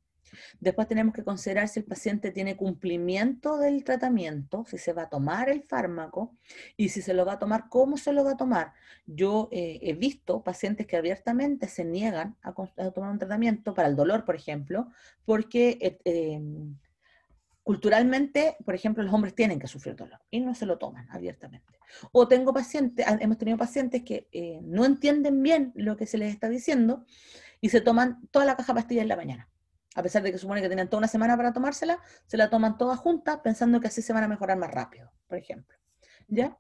Después tenemos que considerar si el paciente tiene cumplimiento del tratamiento, si se va a tomar el fármaco y si se lo va a tomar, cómo se lo va a tomar. Yo eh, he visto pacientes que abiertamente se niegan a, tomar un tratamiento para el dolor, por ejemplo, porque... Eh, em, culturalmente, por ejemplo, los hombres tienen que sufrir dolor y no se lo toman abiertamente. O tengo pacientes, hemos tenido pacientes que eh, no entienden bien lo que se les está diciendo y se toman toda la caja pastilla en la mañana a pesar de que supone que tienen toda una semana para tomársela, se la toman todas juntas pensando que así se van a mejorar más rápido, por ejemplo. ¿Ya?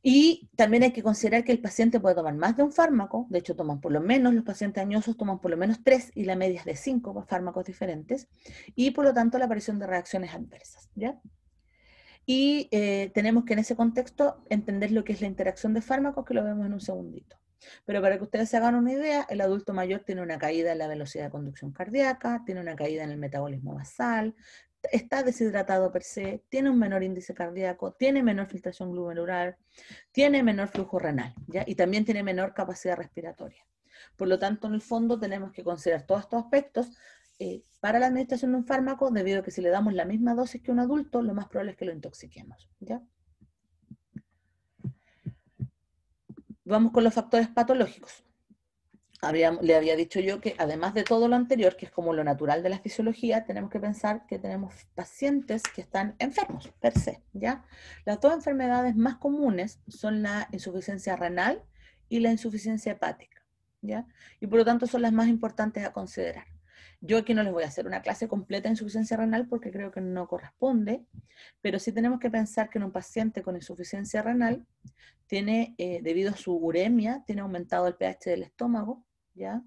Y también hay que considerar que el paciente puede tomar más de un fármaco, de hecho toman por lo menos, los pacientes añosos toman por lo menos tres y la media es de cinco fármacos diferentes, y por lo tanto la aparición de reacciones adversas. Y eh, tenemos que en ese contexto entender lo que es la interacción de fármacos, que lo vemos en un segundito. Pero para que ustedes se hagan una idea, el adulto mayor tiene una caída en la velocidad de conducción cardíaca, tiene una caída en el metabolismo basal, está deshidratado per se, tiene un menor índice cardíaco, tiene menor filtración glomerular, tiene menor flujo renal, ¿ya? Y también tiene menor capacidad respiratoria. Por lo tanto, en el fondo tenemos que considerar todos estos aspectos eh, para la administración de un fármaco, debido a que si le damos la misma dosis que un adulto, lo más probable es que lo intoxiquemos, ¿ya? Vamos con los factores patológicos. le había dicho yo que además de todo lo anterior, que es como lo natural de la fisiología, tenemos que pensar que tenemos pacientes que están enfermos per se, ¿ya? Las dos enfermedades más comunes son la insuficiencia renal y la insuficiencia hepática, ¿ya? Y por lo tanto son las más importantes a considerar. Yo aquí no les voy a hacer una clase completa de insuficiencia renal porque creo que no corresponde, pero sí tenemos que pensar que en un paciente con insuficiencia renal tiene, eh, debido a su uremia, tiene aumentado el pH del estómago, ¿ya?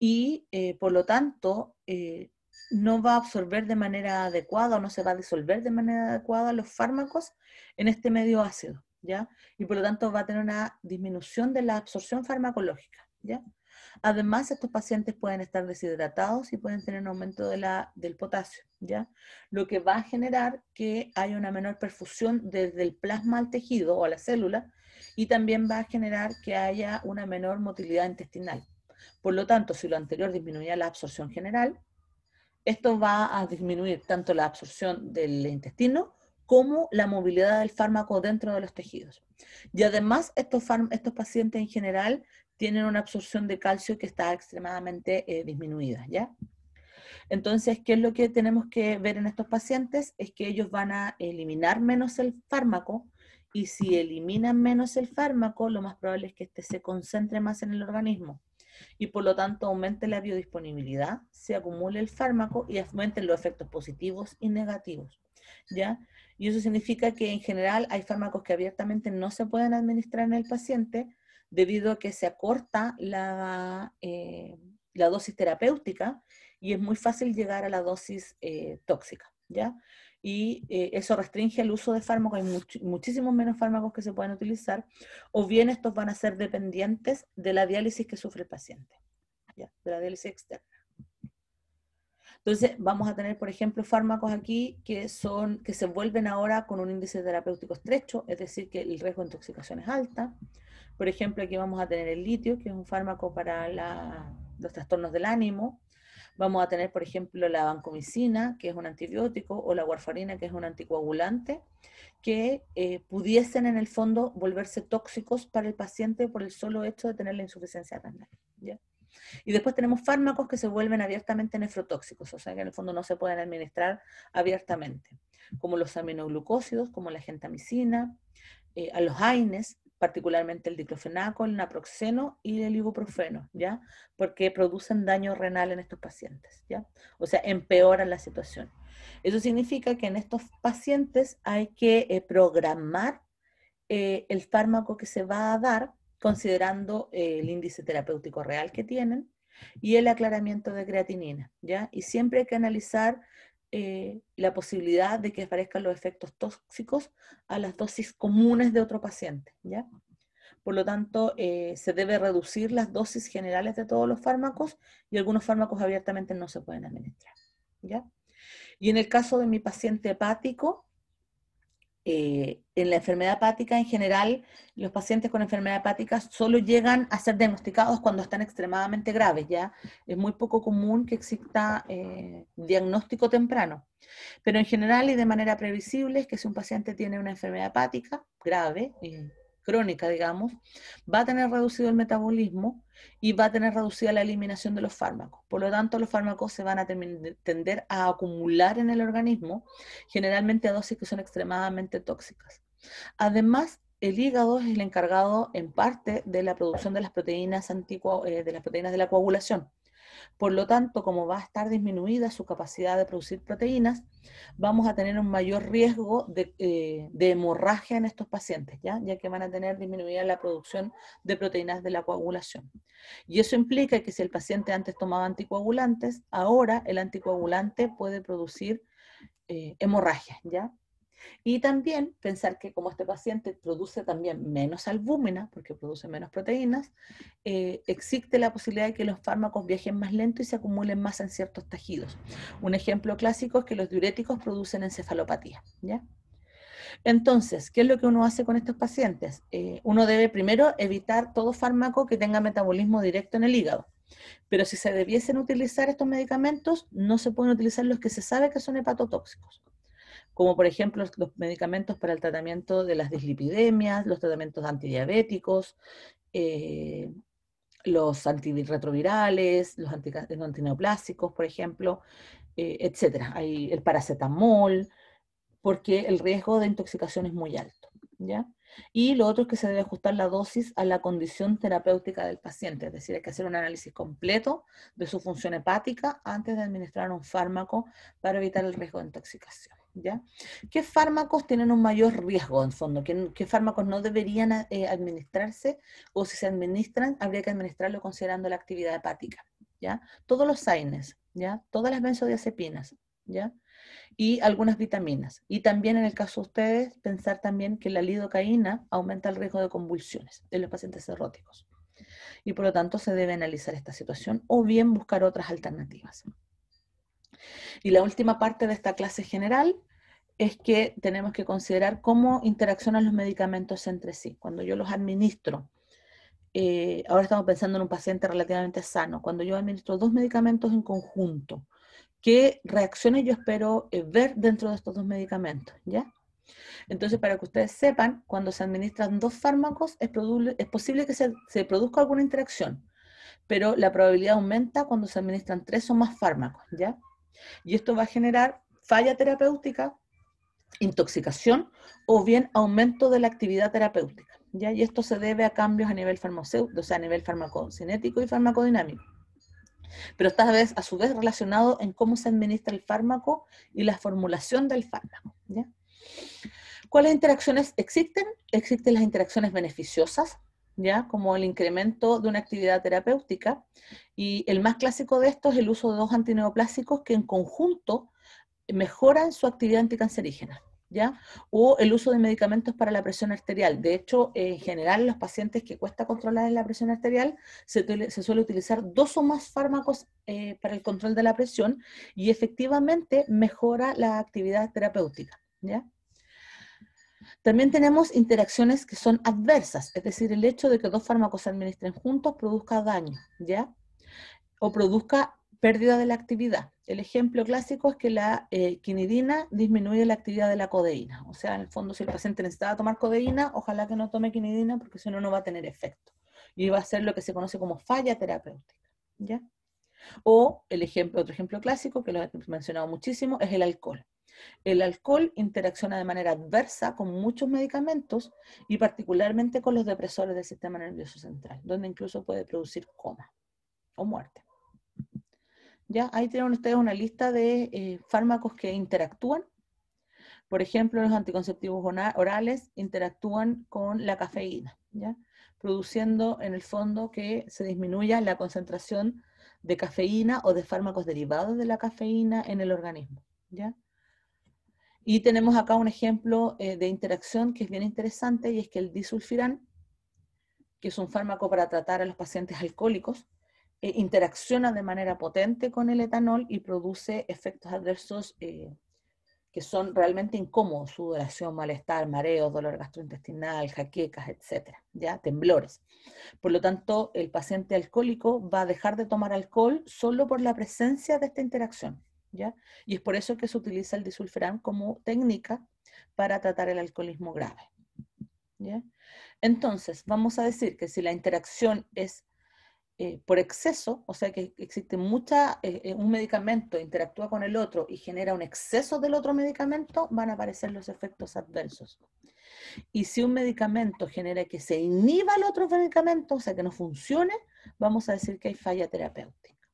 Y eh, por lo tanto, eh, no va a absorber de manera adecuada o no se va a disolver de manera adecuada los fármacos en este medio ácido, ¿ya? Y por lo tanto va a tener una disminución de la absorción farmacológica, ¿ya? Además, estos pacientes pueden estar deshidratados y pueden tener un aumento del potasio, ¿ya? Lo que va a generar que haya una menor perfusión desde el plasma al tejido o a la célula y también va a generar que haya una menor motilidad intestinal. Por lo tanto, si lo anterior disminuía la absorción general, esto va a disminuir tanto la absorción del intestino como la movilidad del fármaco dentro de los tejidos. Y además, estos pacientes en general tienen una absorción de calcio que está extremadamente eh, disminuida, ¿ya? Entonces, ¿qué es lo que tenemos que ver en estos pacientes? Es que ellos van a eliminar menos el fármaco y si eliminan menos el fármaco, lo más probable es que este se concentre más en el organismo y por lo tanto aumente la biodisponibilidad, se acumule el fármaco y aumenten los efectos positivos y negativos, ¿ya? Y eso significa que en general hay fármacos que abiertamente no se pueden administrar en el paciente, debido a que se acorta la, eh, la dosis terapéutica y es muy fácil llegar a la dosis eh, tóxica, ¿ya? Y eh, eso restringe el uso de fármacos, hay muchísimos menos fármacos que se pueden utilizar, o bien estos van a ser dependientes de la diálisis que sufre el paciente, ¿ya? de la diálisis externa. Entonces, vamos a tener, por ejemplo, fármacos aquí que, son, que se vuelven ahora con un índice terapéutico estrecho, es decir, que el riesgo de intoxicación es alta. Por ejemplo, aquí vamos a tener el litio, que es un fármaco para los trastornos del ánimo. Vamos a tener, por ejemplo, la vancomicina, que es un antibiótico, o la warfarina, que es un anticoagulante, que eh, pudiesen en el fondo volverse tóxicos para el paciente por el solo hecho de tener la insuficiencia renal. Y después tenemos fármacos que se vuelven abiertamente nefrotóxicos, o sea que en el fondo no se pueden administrar abiertamente, como los aminoglucósidos, como la gentamicina, eh, a los AINES, particularmente el diclofenaco, el naproxeno y el ibuprofeno, ¿ya? Porque producen daño renal en estos pacientes, ¿ya? O sea, empeoran la situación. Eso significa que en estos pacientes hay que eh, programar eh, el fármaco que se va a dar considerando eh, el índice terapéutico real que tienen y el aclaramiento de creatinina, ¿ya? Y siempre hay que analizar eh, la posibilidad de que aparezcan los efectos tóxicos a las dosis comunes de otro paciente. ¿ya? Por lo tanto, eh, se debe reducir las dosis generales de todos los fármacos y algunos fármacos abiertamente no se pueden administrar. ¿ya? Y en el caso de mi paciente hepático, eh, en la enfermedad hepática en general, los pacientes con enfermedad hepática solo llegan a ser diagnosticados cuando están extremadamente graves, ¿ya? Es muy poco común que exista eh, diagnóstico temprano. Pero en general y de manera previsible es que si un paciente tiene una enfermedad hepática grave, crónica, digamos, va a tener reducido el metabolismo y va a tener reducida la eliminación de los fármacos. Por lo tanto, los fármacos se van a tender a acumular en el organismo, generalmente a dosis que son extremadamente tóxicas. Además, el hígado es el encargado en parte de la producción de las proteínas eh, de las proteínas de la coagulación. Por lo tanto, como va a estar disminuida su capacidad de producir proteínas, vamos a tener un mayor riesgo eh, de, hemorragia en estos pacientes, ¿ya? ya que van a tener disminuida la producción de proteínas de la coagulación. Y eso implica que si el paciente antes tomaba anticoagulantes, ahora el anticoagulante puede producir eh, hemorragia, ¿ya? Y también pensar que como este paciente produce también menos albúmina, porque produce menos proteínas, eh, existe la posibilidad de que los fármacos viajen más lento y se acumulen más en ciertos tejidos. Un ejemplo clásico es que los diuréticos producen encefalopatía. Entonces, ¿qué es lo que uno hace con estos pacientes? Eh, uno debe primero evitar todo fármaco que tenga metabolismo directo en el hígado. Pero si se debiesen utilizar estos medicamentos, no se pueden utilizar los que se sabe que son hepatotóxicos como por ejemplo los medicamentos para el tratamiento de las dislipidemias, los tratamientos antidiabéticos, eh, los antirretrovirales, los antineoplásticos, por ejemplo, etc. Eh, etcétera. Hay el paracetamol, porque el riesgo de intoxicación es muy alto. ¿ya? Y lo otro es que se debe ajustar la dosis a la condición terapéutica del paciente, es decir, hay que hacer un análisis completo de su función hepática antes de administrar un fármaco para evitar el riesgo de intoxicación. ¿Qué fármacos tienen un mayor riesgo, en fondo? ¿Qué, fármacos no deberían eh, administrarse? O si se administran, habría que administrarlo considerando la actividad hepática, ¿ya? Todos los AINES, ¿ya? Todas las benzodiazepinas, ¿ya? Y algunas vitaminas. Y también en el caso de ustedes, pensar también que la lidocaína aumenta el riesgo de convulsiones en los pacientes erróticos. Y por lo tanto se debe analizar esta situación o bien buscar otras alternativas. Y la última parte de esta clase general es que tenemos que considerar cómo interaccionan los medicamentos entre sí. Cuando yo los administro, eh, ahora estamos pensando en un paciente relativamente sano, cuando yo administro dos medicamentos en conjunto, ¿qué reacciones yo espero eh, ver dentro de estos dos medicamentos? ¿Ya? Entonces, para que ustedes sepan, cuando se administran dos fármacos, es, posible que se, produzca alguna interacción, pero la probabilidad aumenta cuando se administran tres o más fármacos, ¿ya? Y esto va a generar falla terapéutica intoxicación o bien aumento de la actividad terapéutica. ¿ya? Y esto se debe a cambios a nivel farmacéutico, o sea, a nivel farmacocinético y farmacodinámico. Pero esta vez, a su vez, relacionado en cómo se administra el fármaco y la formulación del fármaco. ¿ya? ¿Cuáles interacciones existen? Existen las interacciones beneficiosas, ¿ya? como el incremento de una actividad terapéutica. Y el más clásico de estos es el uso de dos antineoplásticos que en conjunto mejoran su actividad anticancerígena. ¿Ya? O el uso de medicamentos para la presión arterial. De hecho, en general, los pacientes que cuesta controlar la presión arterial, se, suele utilizar dos o más fármacos eh, para el control de la presión y efectivamente mejora la actividad terapéutica, ¿ya? También tenemos interacciones que son adversas, es decir, el hecho de que dos fármacos se administren juntos produzca daño, ¿ya? O produzca pérdida de la actividad. El ejemplo clásico es que la eh, quinidina disminuye la actividad de la codeína. O sea, en el fondo, si el paciente necesitaba tomar codeína, ojalá que no tome quinidina porque si no, no va a tener efecto. Y va a ser lo que se conoce como falla terapéutica. ¿Ya? O el ejemplo, otro ejemplo clásico que lo he mencionado muchísimo es el alcohol. El alcohol interacciona de manera adversa con muchos medicamentos y particularmente con los depresores del sistema nervioso central, donde incluso puede producir coma o muerte. ¿ya? Ahí tienen ustedes una lista de eh, fármacos que interactúan. Por ejemplo, los anticonceptivos orales interactúan con la cafeína, produciendo en el fondo que se disminuya la concentración de cafeína o de fármacos derivados de la cafeína en el organismo. Y tenemos acá un ejemplo eh, de interacción que es bien interesante y es que el disulfirán, que es un fármaco para tratar a los pacientes alcohólicos, eh, interacciona de manera potente con el etanol y produce efectos adversos eh, que son realmente incómodos, sudoración, malestar, mareos, dolor gastrointestinal, jaquecas, etcétera, ya temblores. Por lo tanto, el paciente alcohólico va a dejar de tomar alcohol solo por la presencia de esta interacción, ¿ya? Y es por eso que se utiliza el disulfiram como técnica para tratar el alcoholismo grave. ¿ya? Entonces, vamos a decir que si la interacción es eh, por exceso, o sea que existe mucha, eh, eh, un medicamento interactúa con el otro y genera un exceso del otro medicamento, van a aparecer los efectos adversos. Y si un medicamento genera que se inhiba el otro medicamento, o sea que no funcione, vamos a decir que hay falla terapéutica.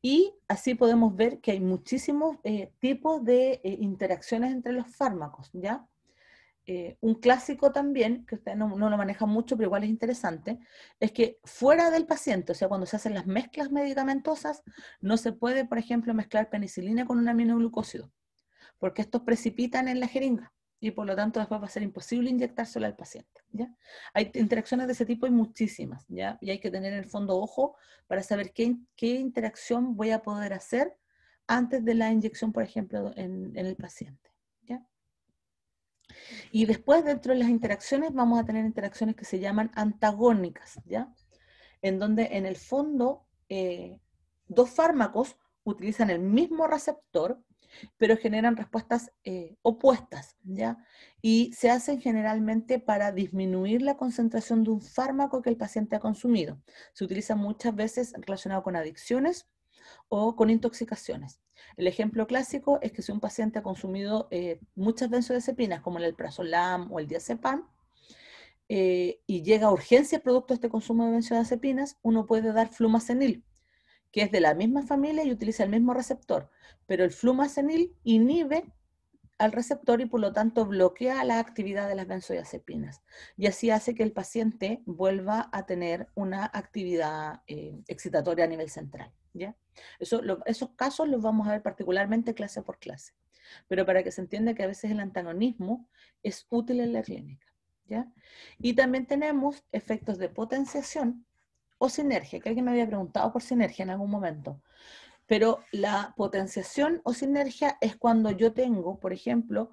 Y así podemos ver que hay muchísimos tipos de interacciones entre los fármacos, ¿ya? Eh, un clásico también, que usted no, lo maneja mucho, pero igual es interesante, es que fuera del paciente, o sea, cuando se hacen las mezclas medicamentosas, no se puede, por ejemplo, mezclar penicilina con un aminoglucósido, porque estos precipitan en la jeringa y por lo tanto después va a ser imposible inyectárselo al paciente. ¿ya? Hay interacciones de ese tipo y muchísimas, ¿ya? y hay que tener en el fondo ojo para saber qué, interacción voy a poder hacer antes de la inyección, por ejemplo, en el paciente. Y después dentro de las interacciones vamos a tener interacciones que se llaman antagónicas, ¿ya? En donde en el fondo eh, dos fármacos utilizan el mismo receptor, pero generan respuestas eh, opuestas, ¿ya? Y se hacen generalmente para disminuir la concentración de un fármaco que el paciente ha consumido. Se utiliza muchas veces relacionado con adicciones o con intoxicaciones. El ejemplo clásico es que si un paciente ha consumido eh, muchas benzodiazepinas, como el alprazolam o el diazepam, eh, y llega a urgencia producto de este consumo de benzodiazepinas, uno puede dar flumacenil, que es de la misma familia y utiliza el mismo receptor, pero el flumacenil inhibe al receptor y por lo tanto bloquea la actividad de las benzodiazepinas. Y así hace que el paciente vuelva a tener una actividad eh, excitatoria a nivel central. ¿ya? esos casos los vamos a ver particularmente clase por clase, pero para que se entienda que a veces el antagonismo es útil en la clínica. Y también tenemos efectos de potenciación o sinergia, que alguien me había preguntado por sinergia en algún momento. Pero la potenciación o sinergia es cuando yo tengo, por ejemplo,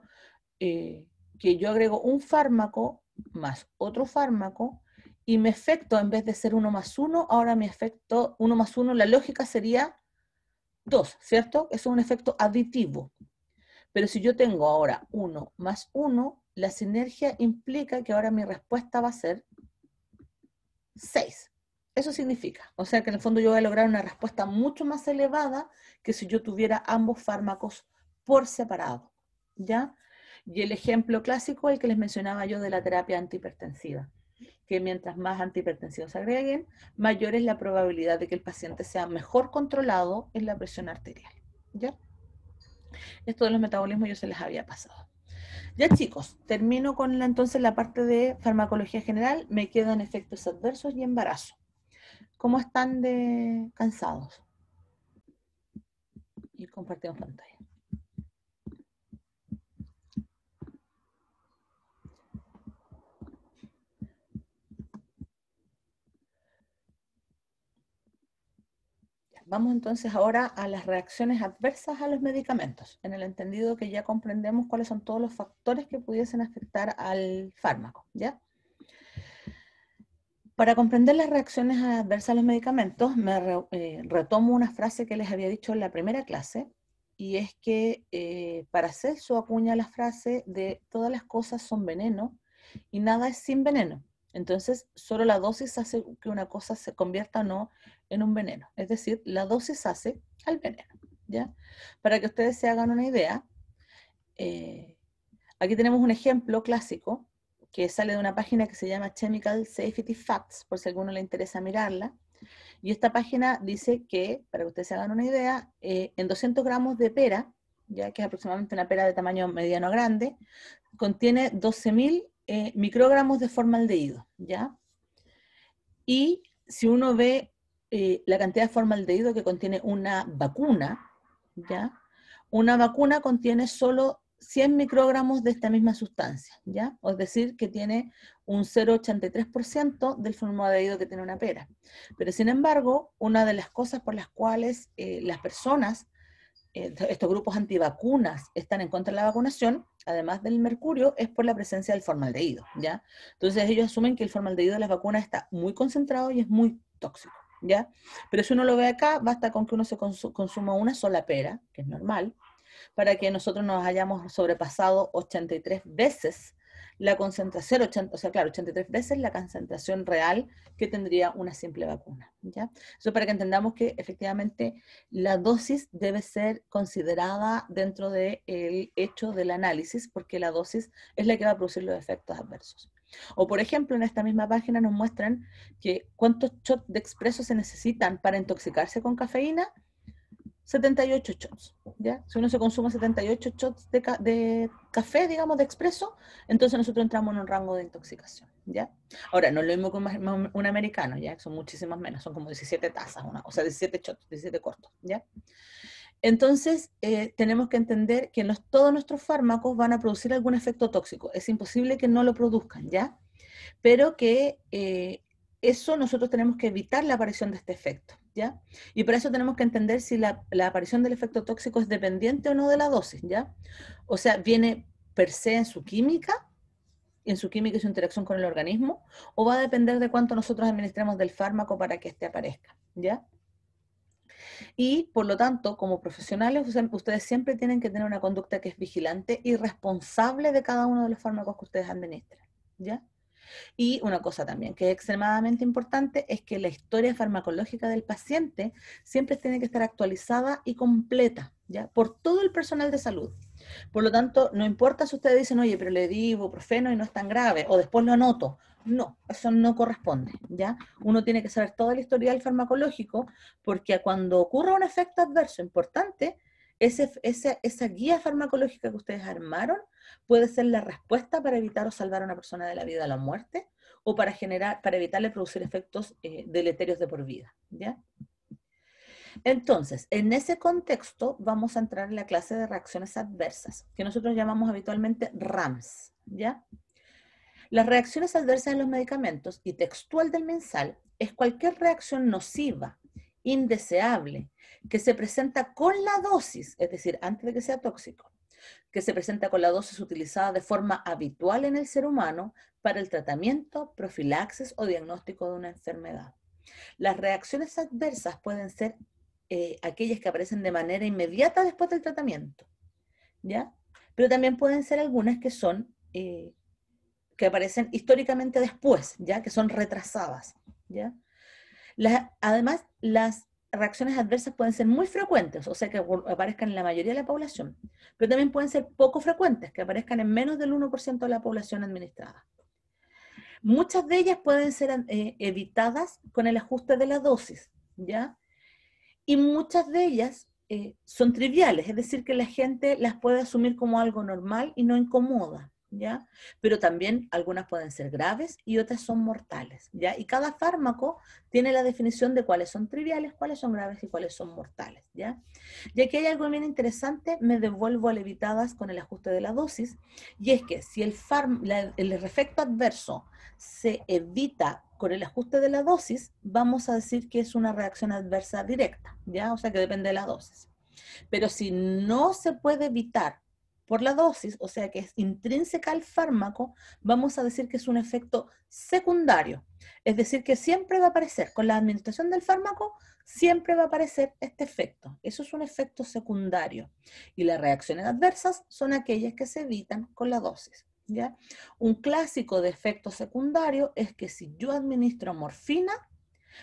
eh, que yo agrego un fármaco más otro fármaco y mi efecto, en vez de ser 1 más 1, ahora mi efecto 1 más 1, la lógica sería 2, ¿cierto? es un efecto aditivo. Pero si yo tengo ahora uno más uno la sinergia implica que ahora mi respuesta va a ser 6. Eso significa, o sea que en el fondo yo voy a lograr una respuesta mucho más elevada que si yo tuviera ambos fármacos por separado, ¿ya? Y el ejemplo clásico, el que les mencionaba yo de la terapia antihipertensiva que mientras más antihipertensivos se agreguen, mayor es la probabilidad de que el paciente sea mejor controlado en la presión arterial. ¿Ya? Esto de los metabolismos yo se les había pasado. Ya chicos, termino con entonces la parte de farmacología general. Me quedan efectos adversos y embarazo. ¿Cómo están de cansados? Y compartimos pantalla. Vamos entonces ahora a las reacciones adversas a los medicamentos, en el entendido que ya comprendemos cuáles son todos los factores que pudiesen afectar al fármaco, ¿ya? Para comprender las reacciones adversas a los medicamentos, me eh, retomo una frase que les había dicho en la primera clase, y es que para eh, para Celso acuña la frase de todas las cosas son veneno y nada es sin veneno. Entonces, solo la dosis hace que una cosa se convierta o no en un veneno. Es decir, la dosis hace al veneno. ¿ya? Para que ustedes se hagan una idea, eh, aquí tenemos un ejemplo clásico que sale de una página que se llama Chemical Safety Facts, por si a alguno le interesa mirarla. Y esta página dice que, para que ustedes se hagan una idea, eh, en 200 gramos de pera, ya que es aproximadamente una pera de tamaño mediano a grande, contiene 12.000 eh, microgramos de formaldehído, ¿ya? Y si uno ve eh, la cantidad de formaldehído que contiene una vacuna, ¿ya? Una vacuna contiene solo 100 microgramos de esta misma sustancia, ¿ya? Es decir, que tiene un 0,83% del formaldehído que tiene una pera. Pero sin embargo, una de las cosas por las cuales eh, las personas, estos grupos antivacunas, están en contra de la vacunación, además del mercurio, es por la presencia del formaldehído, ¿ya? Entonces ellos asumen que el formaldehído de las vacunas está muy concentrado y es muy tóxico, ¿ya? Pero si uno lo ve acá, basta con que uno se consuma una sola pera, que es normal, para que nosotros nos hayamos sobrepasado 83 veces la concentración, o sea, claro, 83 veces la concentración real que tendría una simple vacuna. ¿ya? Eso para que entendamos que efectivamente la dosis debe ser considerada dentro del el hecho del análisis, porque la dosis es la que va a producir los efectos adversos. O por ejemplo, en esta misma página nos muestran que cuántos shots de expreso se necesitan para intoxicarse con cafeína 78 shots, ¿ya? Si uno se consume 78 shots de, café, digamos, de expreso, entonces nosotros entramos en un rango de intoxicación, ¿ya? Ahora, no es lo mismo que un, americano, ¿ya? Son muchísimas menos, son como 17 tazas, una, o sea, 17 shots, 17 cortos, ¿ya? Entonces, eh, tenemos que entender que los, todos nuestros fármacos van a producir algún efecto tóxico. Es imposible que no lo produzcan, ¿ya? Pero que eh, eso nosotros tenemos que evitar la aparición de este efecto. Y para eso tenemos que entender si la, aparición del efecto tóxico es dependiente o no de la dosis, ¿ya? O sea, viene per se en su química, en su química y su interacción con el organismo, o va a depender de cuánto nosotros administremos del fármaco para que éste aparezca, ¿ya? Y por lo tanto, como profesionales, ustedes siempre tienen que tener una conducta que es vigilante y responsable de cada uno de los fármacos que ustedes administran, ¿ya? Y una cosa también que es extremadamente importante es que la historia farmacológica del paciente siempre tiene que estar actualizada y completa, ¿ya? Por todo el personal de salud. Por lo tanto, no importa si ustedes dicen, oye, pero le di ibuprofeno y no es tan grave, o después lo anoto. No, eso no corresponde, ¿ya? Uno tiene que saber la historia del farmacológico, porque cuando ocurra un efecto adverso importante, ese, esa guía farmacológica que ustedes armaron puede ser la respuesta para evitar o salvar a una persona de la vida a la muerte, o para, generar, para evitarle producir efectos eh, deleterios de por vida. ¿ya? Entonces, en ese contexto vamos a entrar en la clase de reacciones adversas, que nosotros llamamos habitualmente RAMS. ¿ya? Las reacciones adversas de los medicamentos y textual del mensal es cualquier reacción nociva indeseable que se presenta con la dosis, es decir, antes de que sea tóxico, que se presenta con la dosis utilizada de forma habitual en el ser humano para el tratamiento, profilaxis o diagnóstico de una enfermedad. Las reacciones adversas pueden ser eh, aquellas que aparecen de manera inmediata después del tratamiento, ¿ya? Pero también pueden ser algunas que son, eh, que aparecen históricamente después, ¿ya? Que son retrasadas, ¿ya? además, las reacciones adversas pueden ser muy frecuentes, o sea, que aparezcan en la mayoría de la población, pero también pueden ser poco frecuentes, que aparezcan en menos del 1% de la población administrada. Muchas de ellas pueden ser eh, evitadas con el ajuste de la dosis, ¿ya? Y muchas de ellas eh, son triviales, es decir, que la gente las puede asumir como algo normal y no incomoda. ¿ya? Pero también algunas pueden ser graves y otras son mortales, ¿ya? Y cada fármaco tiene la definición de cuáles son triviales, cuáles son graves y cuáles son mortales, ¿ya? ya que hay algo bien interesante, me devuelvo a levitadas con el ajuste de la dosis, y es que si el, el efecto adverso se evita con el ajuste de la dosis, vamos a decir que es una reacción adversa directa, ¿ya? O sea que depende de la dosis. Pero si no se puede evitar por la dosis, o sea que es intrínseca al fármaco, vamos a decir que es un efecto secundario. Es decir, que siempre va a aparecer, con la administración del fármaco, siempre va a aparecer este efecto. Eso es un efecto secundario. Y las reacciones adversas son aquellas que se evitan con la dosis. ¿ya? Un clásico de efecto secundario es que si yo administro morfina,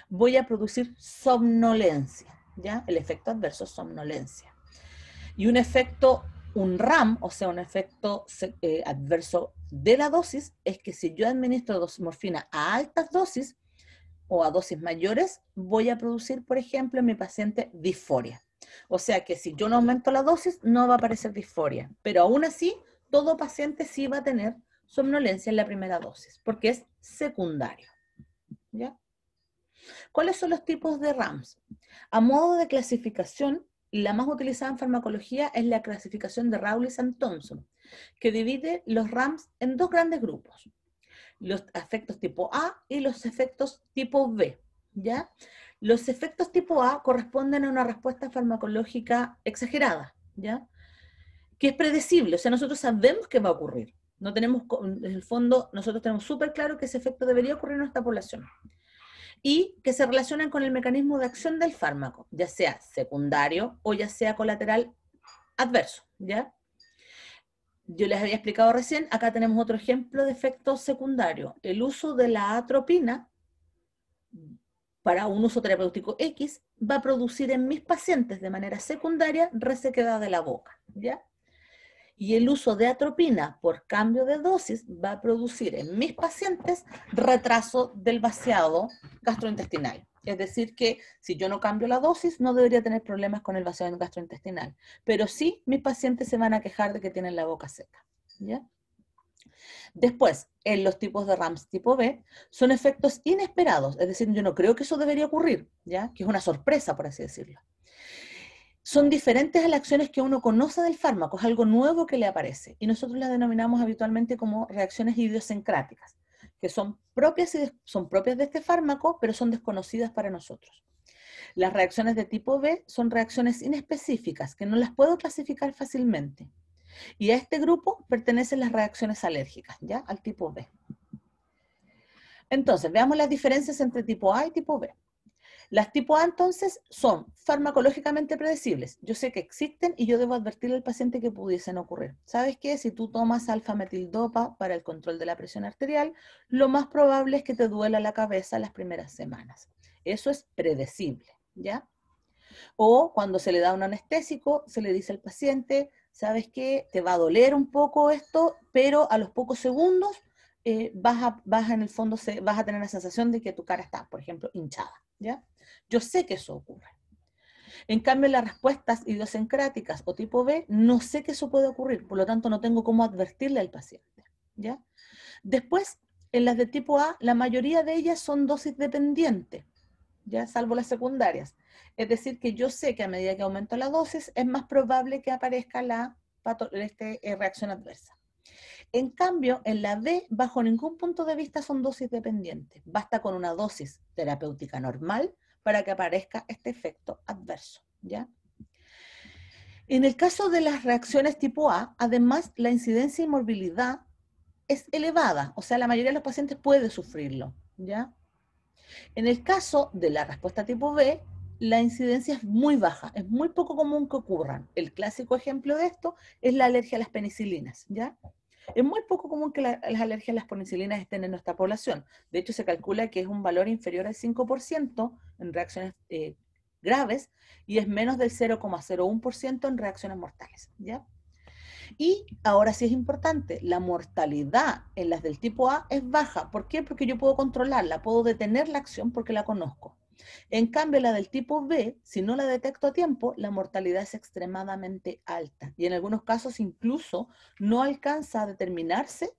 voy a producir somnolencia. ¿ya? El efecto adverso es somnolencia. Y un efecto un RAM, o sea, un efecto eh, adverso de la dosis, es que si yo administro dos morfina a altas dosis o a dosis mayores, voy a producir, por ejemplo, en mi paciente disforia. O sea que si yo no aumento la dosis, no va a aparecer disforia. Pero aún así, todo paciente sí va a tener somnolencia en la primera dosis, porque es secundario. ¿Cuáles son los tipos de RAMs? A modo de clasificación, la más utilizada en farmacología es la clasificación de Raúl and Thompson, que divide los RAMs en dos grandes grupos, los efectos tipo A y los efectos tipo B, ¿ya? Los efectos tipo A corresponden a una respuesta farmacológica exagerada, ¿ya? Que es predecible, o sea, nosotros sabemos qué va a ocurrir. No tenemos, en el fondo, nosotros tenemos súper claro que ese efecto debería ocurrir en nuestra población y que se relacionan con el mecanismo de acción del fármaco, ya sea secundario o ya sea colateral adverso, ¿ya? Yo les había explicado recién, acá tenemos otro ejemplo de efecto secundario, el uso de la atropina para un uso terapéutico X va a producir en mis pacientes de manera secundaria resequedad de la boca, ¿ya? Y el uso de atropina por cambio de dosis va a producir en mis pacientes retraso del vaciado gastrointestinal. Es decir, que si yo no cambio la dosis, no debería tener problemas con el vaciado gastrointestinal. Pero sí, mis pacientes se van a quejar de que tienen la boca seca. Después, en los tipos de RAMS tipo B, son efectos inesperados. Es decir, yo no creo que eso debería ocurrir, ¿ya? que es una sorpresa, por así decirlo son diferentes a las acciones que uno conoce del fármaco, es algo nuevo que le aparece. Y nosotros las denominamos habitualmente como reacciones idiosincráticas, que son propias, son propias de este fármaco, pero son desconocidas para nosotros. Las reacciones de tipo B son reacciones inespecíficas, que no las puedo clasificar fácilmente. Y a este grupo pertenecen las reacciones alérgicas, ¿ya? Al tipo B. Entonces, veamos las diferencias entre tipo A y tipo B. Las tipo A entonces son farmacológicamente predecibles. Yo sé que existen y yo debo advertirle al paciente que pudiesen ocurrir. ¿Sabes qué? Si tú tomas alfa-metildopa para el control de la presión arterial, lo más probable es que te duela la cabeza las primeras semanas. Eso es predecible, ¿ya? O cuando se le da un anestésico, se le dice al paciente, ¿sabes qué? Te va a doler un poco esto, pero a los pocos segundos eh, vas, en el fondo, se, vas a tener la sensación de que tu cara está, por ejemplo, hinchada, ¿ya? Yo sé que eso ocurre. En cambio, las respuestas idiosincráticas o tipo B, no sé que eso puede ocurrir, por lo tanto no tengo cómo advertirle al paciente. ¿ya? Después, en las de tipo A, la mayoría de ellas son dosis dependientes, ¿ya? salvo las secundarias. Es decir, que yo sé que a medida que aumento la dosis, es más probable que aparezca la este, eh, reacción adversa. En cambio, en la B, bajo ningún punto de vista son dosis dependientes. Basta con una dosis terapéutica normal para que aparezca este efecto adverso. ¿ya? En el caso de las reacciones tipo A, además, la incidencia y morbilidad es elevada, o sea, la mayoría de los pacientes puede sufrirlo. ¿ya? En el caso de la respuesta tipo B, la incidencia es muy baja, es muy poco común que ocurran. El clásico ejemplo de esto es la alergia a las penicilinas, ¿ya? Es muy poco común que las alergias a las penicilinas estén en nuestra población. De hecho, se calcula que es un valor inferior al 5% en reacciones eh, graves y es menos del 0,01% en reacciones mortales. ¿ya? Y ahora sí es importante, la mortalidad en las del tipo A es baja. ¿Por qué? Porque yo puedo controlarla, puedo detener la acción porque la conozco. En cambio, la del tipo B, si no la detecto a tiempo, la mortalidad es extremadamente alta y en algunos casos incluso no alcanza a determinarse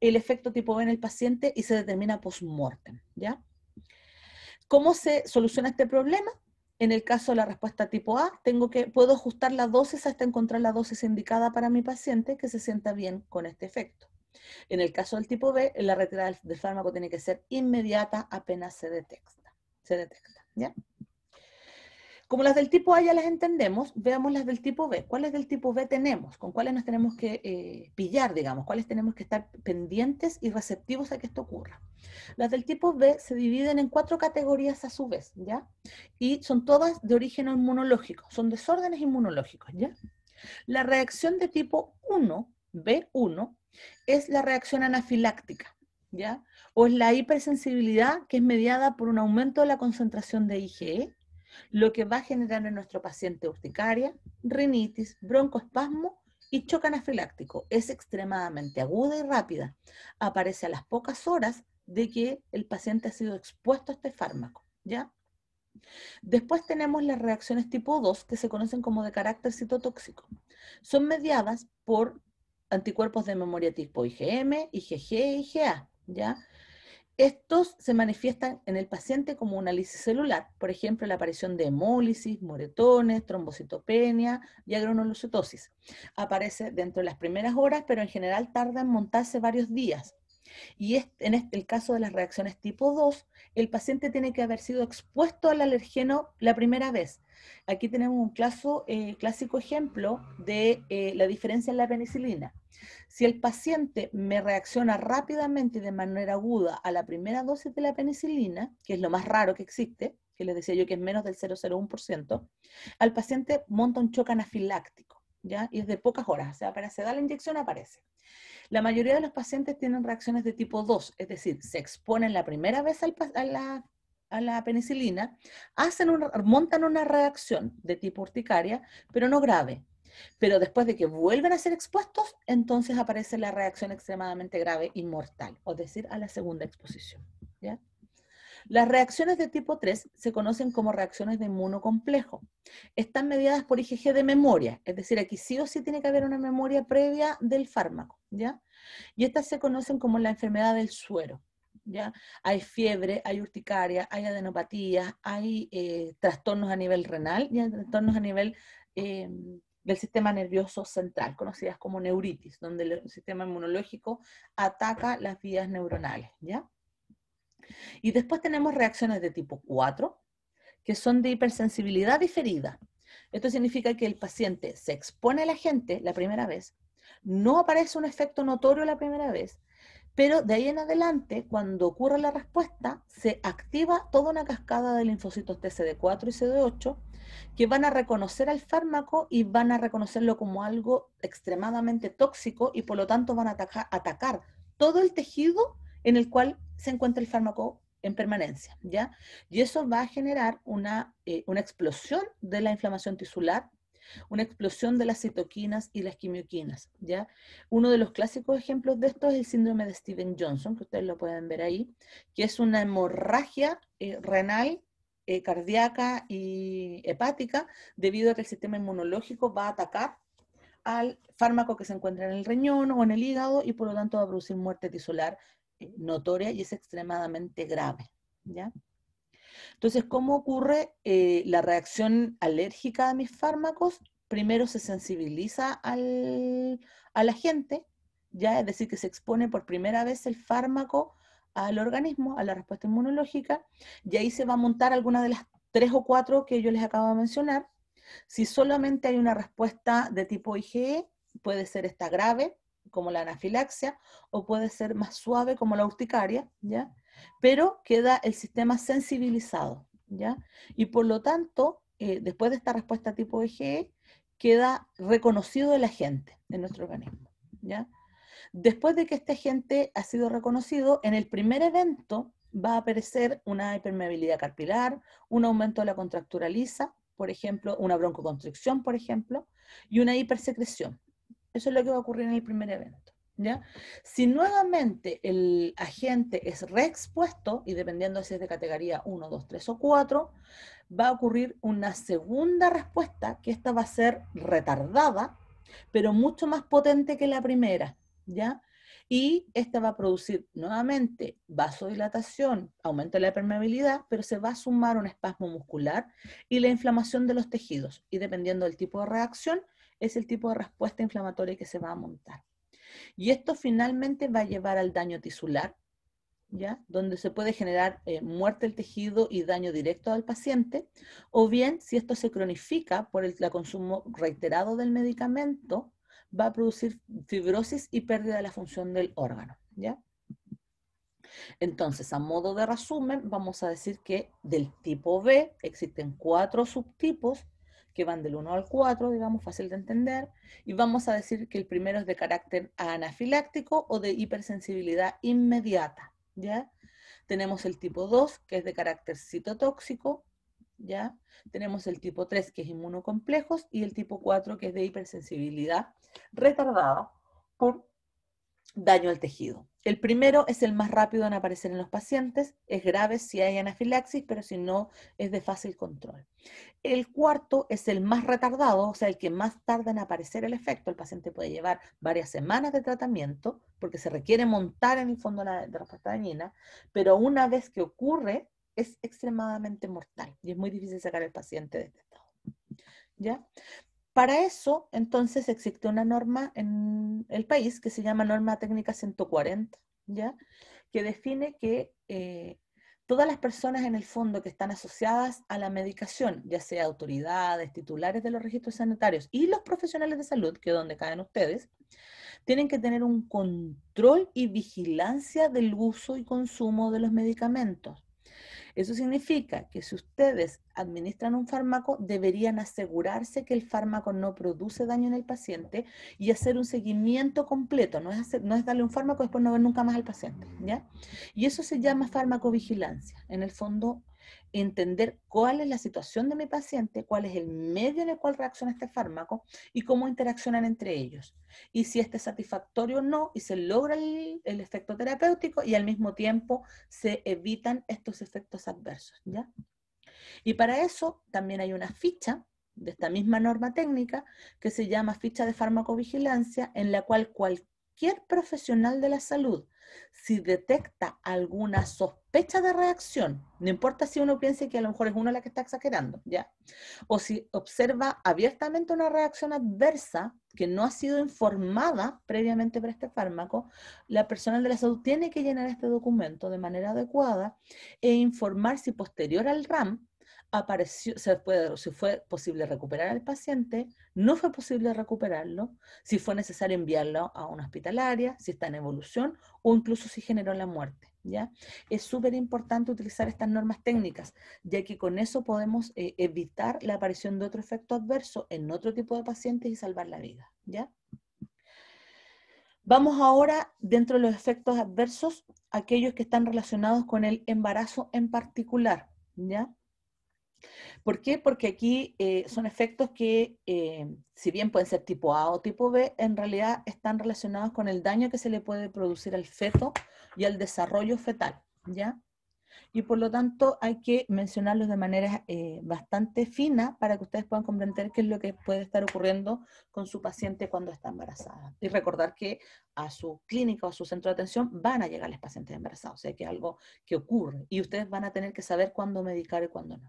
el efecto tipo B en el paciente y se determina post-mortem, ¿ya? ¿Cómo se soluciona este problema? En el caso de la respuesta tipo A, tengo que, puedo ajustar la dosis hasta encontrar la dosis indicada para mi paciente que se sienta bien con este efecto. En el caso del tipo B, la retirada del fármaco tiene que ser inmediata apenas se detecta se detecta. ¿ya? Como las del tipo A ya las entendemos, veamos las del tipo B. ¿Cuáles del tipo B tenemos? ¿Con cuáles nos tenemos que eh, pillar, digamos? ¿Cuáles tenemos que estar pendientes y receptivos a que esto ocurra? Las del tipo B se dividen en cuatro categorías a su vez, ¿ya? Y son todas de origen inmunológico, son desórdenes inmunológicos, ¿ya? La reacción de tipo 1, B1, es la reacción anafiláctica. O es la hipersensibilidad que es mediada por un aumento de la concentración de IgE, lo que va a generar en nuestro paciente urticaria, rinitis, broncoespasmo y choque anafiláctico. Es extremadamente aguda y rápida. Aparece a las pocas horas de que el paciente ha sido expuesto a este fármaco, ¿ya? Después tenemos las reacciones tipo 2, que se conocen como de carácter citotóxico. Son mediadas por anticuerpos de memoria tipo IgM, IgG e IgA. ¿ya? Estos se manifiestan en el paciente como una lisis celular, por ejemplo, la aparición de hemólisis, moretones, trombocitopenia y agronolocitosis. Aparece dentro de las primeras horas, pero en general tarda en montarse varios días. Y en este, el caso de las reacciones tipo 2, el paciente tiene que haber sido expuesto al alergeno la primera vez. Aquí tenemos un eh, clásico ejemplo de eh, la diferencia en la penicilina. Si el paciente me reacciona rápidamente de manera aguda a la primera dosis de la penicilina, que es lo más raro que existe, que les decía yo que es menos del 0,01%, al paciente monta un choque anafiláctico y es de pocas horas, o sea, para se da la inyección aparece. La mayoría de los pacientes tienen reacciones de tipo 2, es decir, se exponen la primera vez a, la, penicilina, hacen montan una reacción de tipo urticaria, pero no grave. Pero después de que vuelven a ser expuestos, entonces aparece la reacción extremadamente grave y mortal, o decir, a la segunda exposición. ¿ya? Las reacciones de tipo 3 se conocen como reacciones de inmunocomplejo. Están mediadas por IgG de memoria, es decir, aquí sí o sí tiene que haber una memoria previa del fármaco, ¿ya? Y estas se conocen como la enfermedad del suero. ¿ya? Hay fiebre, hay urticaria, hay adenopatías, hay eh, trastornos a nivel renal y hay trastornos a nivel eh, del sistema nervioso central, conocidas como neuritis, donde el sistema inmunológico ataca las vías neuronales, ¿ya? Y después tenemos reacciones de tipo 4, que son de hipersensibilidad diferida. Esto significa que el paciente se expone a la gente la primera vez, no aparece un efecto notorio la primera vez, pero de ahí en adelante, cuando ocurre la respuesta, se activa toda una cascada de linfocitos TCD4 y CD8 que van a reconocer al fármaco y van a reconocerlo como algo extremadamente tóxico y por lo tanto van a atacar todo el tejido en el cual se encuentra el fármaco en permanencia, ¿ya? Y eso va a generar una, eh, una explosión de la inflamación tisular, una explosión de las citoquinas y las quimioquinas, ¿ya? Uno de los clásicos ejemplos de esto es el síndrome de Steven Johnson, que ustedes lo pueden ver ahí, que es una hemorragia eh, renal, eh, cardíaca y hepática, debido a que el sistema inmunológico va a atacar al fármaco que se encuentra en el riñón o en el hígado y por lo tanto va a producir muerte tisular notoria y es extremadamente grave. Entonces, ¿cómo ocurre eh, la reacción alérgica a mis fármacos? Primero se sensibiliza al, a la gente, ¿ya? es decir, que se expone por primera vez el fármaco al organismo, a la respuesta inmunológica, y ahí se va a montar alguna de las tres o cuatro que yo les acabo de mencionar. Si solamente hay una respuesta de tipo IgE, puede ser esta grave, como la anafilaxia, o puede ser más suave como la urticaria, ¿ya? Pero queda el sistema sensibilizado, ¿ya? Y por lo tanto, eh, después de esta respuesta tipo EGE, queda reconocido el agente en nuestro organismo, ¿ya? Después de que este agente ha sido reconocido, en el primer evento va a aparecer una hipermeabilidad carpilar, un aumento de la contractura lisa, por ejemplo, una broncoconstricción, por ejemplo, y una hipersecreción. Eso es lo que va a ocurrir en el primer evento. ¿Ya? Si nuevamente el agente es reexpuesto, y dependiendo si es de categoría 1, 2, 3 o 4, va a ocurrir una segunda respuesta, que esta va a ser retardada, pero mucho más potente que la primera, ¿ya? Y esta va a producir nuevamente vasodilatación, aumento de la permeabilidad, pero se va a sumar un espasmo muscular y la inflamación de los tejidos. Y dependiendo del tipo de reacción, es el tipo de respuesta inflamatoria que se va a montar. Y esto finalmente va a llevar al daño tisular, ¿ya? donde se puede generar eh, muerte del tejido y daño directo al paciente, o bien si esto se cronifica por el, consumo reiterado del medicamento, va a producir fibrosis y pérdida de la función del órgano. ¿ya? Entonces, a modo de resumen, vamos a decir que del tipo B existen cuatro subtipos que van del 1 al 4, digamos, fácil de entender, y vamos a decir que el primero es de carácter anafiláctico o de hipersensibilidad inmediata, ¿ya? Tenemos el tipo 2, que es de carácter citotóxico, ¿ya? Tenemos el tipo 3, que es inmunocomplejos, y el tipo 4, que es de hipersensibilidad retardada por daño al tejido. El primero es el más rápido en aparecer en los pacientes, es grave si hay anafilaxis, pero si no es de fácil control. El cuarto es el más retardado, o sea, el que más tarda en aparecer el efecto. El paciente puede llevar varias semanas de tratamiento porque se requiere montar en el fondo la, de respuesta dañina, pero una vez que ocurre es extremadamente mortal y es muy difícil sacar al paciente de este estado. ¿Ya? Para eso, entonces, existe una norma en el país que se llama Norma Técnica 140, ¿ya? que define que eh, todas las personas en el fondo que están asociadas a la medicación, ya sea autoridades, titulares de los registros sanitarios y los profesionales de salud, que es donde caen ustedes, tienen que tener un control y vigilancia del uso y consumo de los medicamentos. Eso significa que si ustedes administran un fármaco, deberían asegurarse que el fármaco no produce daño en el paciente y hacer un seguimiento completo. No es, no es darle un fármaco y después no ver nunca más al paciente. ¿ya? Y eso se llama farmacovigilancia. En el fondo, entender cuál es la situación de mi paciente, cuál es el medio en el cual reacciona este fármaco y cómo interaccionan entre ellos. Y si este es satisfactorio o no, y se logra el, efecto terapéutico y al mismo tiempo se evitan estos efectos adversos. ¿ya? Y para eso también hay una ficha de esta misma norma técnica que se llama ficha de farmacovigilancia, en la cual cualquier profesional de la salud, si detecta alguna sospecha, fecha de reacción, no importa si uno piense que a lo mejor es uno la que está exagerando, ¿ya? O si observa abiertamente una reacción adversa que no ha sido informada previamente por este fármaco, la persona de la salud tiene que llenar este documento de manera adecuada e informar si posterior al RAM apareció, se, puede, si fue posible recuperar al paciente, no fue posible recuperarlo, si fue necesario enviarlo a una hospitalaria, si está en evolución o incluso si generó la muerte. ¿ya? Es súper importante utilizar estas normas técnicas, ya que con eso podemos eh, evitar la aparición de otro efecto adverso en otro tipo de pacientes y salvar la vida. ¿ya? Vamos ahora, dentro de los efectos adversos, aquellos que están relacionados con el embarazo en particular. ¿ya? ¿Por qué? Porque aquí eh, son efectos que, eh, si bien pueden ser tipo A o tipo B, en realidad están relacionados con el daño que se le puede producir al feto y al desarrollo fetal, ¿ya? Y por lo tanto hay que mencionarlos de manera eh, bastante fina para que ustedes puedan comprender qué es lo que puede estar ocurriendo con su paciente cuando está embarazada. Y recordar que a su clínica o a su centro de atención van a llegar los pacientes embarazados, o sea que algo que ocurre y ustedes van a tener que saber cuándo medicar y cuándo no.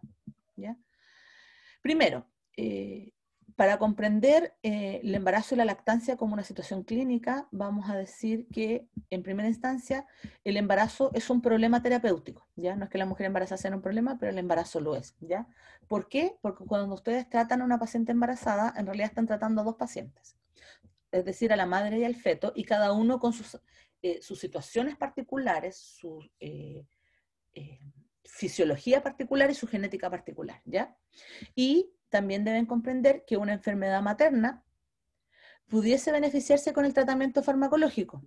Primero, eh, para comprender eh, el embarazo y la lactancia como una situación clínica, vamos a decir que, en primera instancia, el embarazo es un problema terapéutico, ¿ya? No es que la mujer embarazada sea un problema, pero el embarazo lo es, ¿ya? ¿Por qué? Porque cuando ustedes tratan a una paciente embarazada, en realidad están tratando a dos pacientes, es decir, a la madre y al feto, y cada uno con sus, eh, situaciones particulares, sus... Eh, fisiología particular y su genética particular, ¿ya? Y también deben comprender que una enfermedad materna pudiese beneficiarse con el tratamiento farmacológico,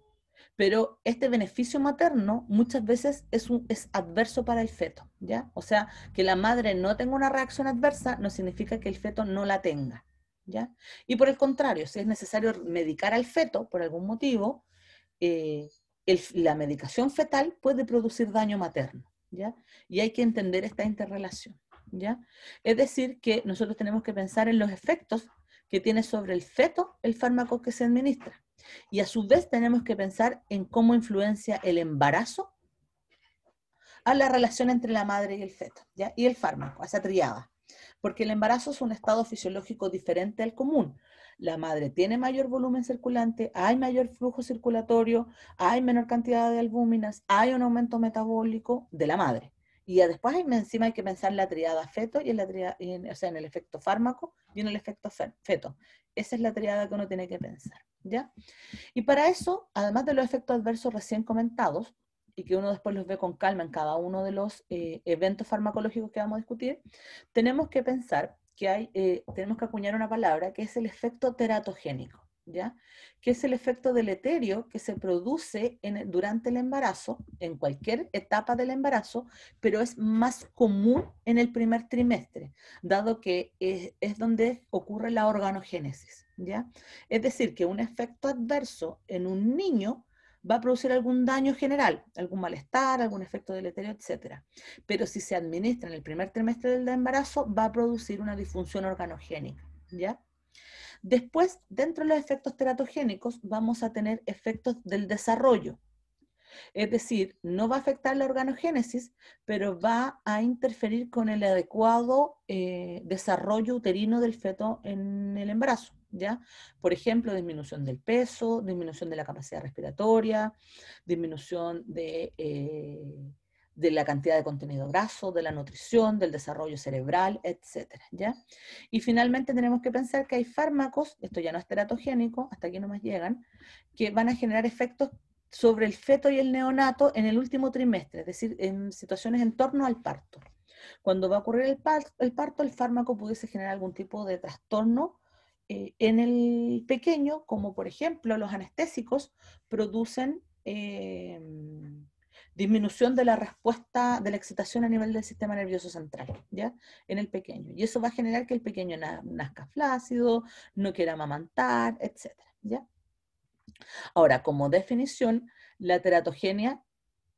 pero este beneficio materno muchas veces es, un, es adverso para el feto, ¿ya? O sea, que la madre no tenga una reacción adversa no significa que el feto no la tenga, ¿ya? Y por el contrario, si es necesario medicar al feto por algún motivo, eh, la medicación fetal puede producir daño materno. Y hay que entender esta interrelación, Es decir, que nosotros tenemos que pensar en los efectos que tiene sobre el feto el fármaco que se administra. Y a su vez tenemos que pensar en cómo influencia el embarazo a la relación entre la madre y el feto, Y el fármaco, a esa triada. Porque el embarazo es un estado fisiológico diferente al común, la madre tiene mayor volumen circulante, hay mayor flujo circulatorio, hay menor cantidad de albúminas, hay un aumento metabólico de la madre. Y después encima hay que pensar en la triada feto, y en la triada, en, o sea, en el efecto fármaco y en el efecto feto. Esa es la triada que uno tiene que pensar. ¿ya? Y para eso, además de los efectos adversos recién comentados, y que uno después los ve con calma en cada uno de los eh, eventos farmacológicos que vamos a discutir, tenemos que pensar que hay, eh, tenemos que acuñar una palabra, que es el efecto teratogénico, ¿ya? Que es el efecto deleterio que se produce en, durante el embarazo, en cualquier etapa del embarazo, pero es más común en el primer trimestre, dado que es, donde ocurre la organogénesis, ¿ya? Es decir, que un efecto adverso en un niño va a producir algún daño general, algún malestar, algún efecto deleterio, etc. Pero si se administra en el primer trimestre del embarazo, va a producir una disfunción organogénica, ¿ya? Después, dentro de los efectos teratogénicos, vamos a tener efectos del desarrollo. Es decir, no va a afectar la organogénesis, pero va a interferir con el adecuado eh, desarrollo uterino del feto en el embarazo. ¿ya? Por ejemplo, disminución del peso, disminución de la capacidad respiratoria, disminución de, eh, la cantidad de contenido graso, de la nutrición, del desarrollo cerebral, etc. Y finalmente tenemos que pensar que hay fármacos, esto ya no es teratogénico, hasta aquí nomás llegan, que van a generar efectos sobre el feto y el neonato en el último trimestre, es decir, en situaciones en torno al parto. Cuando va a ocurrir el parto, el, parto, el fármaco pudiese generar algún tipo de trastorno eh, en el pequeño, como por ejemplo los anestésicos, producen em, disminución de la respuesta de la excitación a nivel del sistema nervioso central, ¿ya? En el pequeño. Y eso va a generar que el pequeño nazca flácido, no quiera amamantar, etc. ¿ya? Ahora, como definición, la teratogenia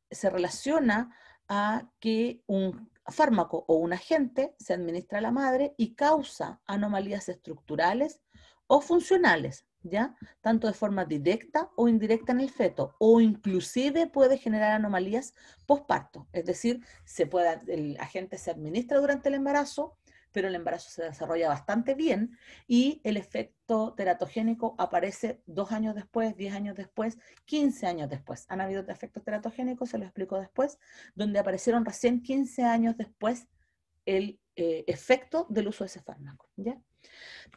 se relaciona a que un, fármaco o un agente se administra a la madre y causa anomalías estructurales o funcionales, ¿ya? Tanto de forma directa o indirecta en el feto, o inclusive puede generar anomalías posparto. es decir, se puede, el agente se administra durante el embarazo, pero el embarazo se desarrolla bastante bien y el efecto teratogénico aparece dos años después, diez años después, quince años después. Han habido efectos teratogénicos, se lo explico después, donde aparecieron recién quince años después el eh, efecto del uso de ese fármaco.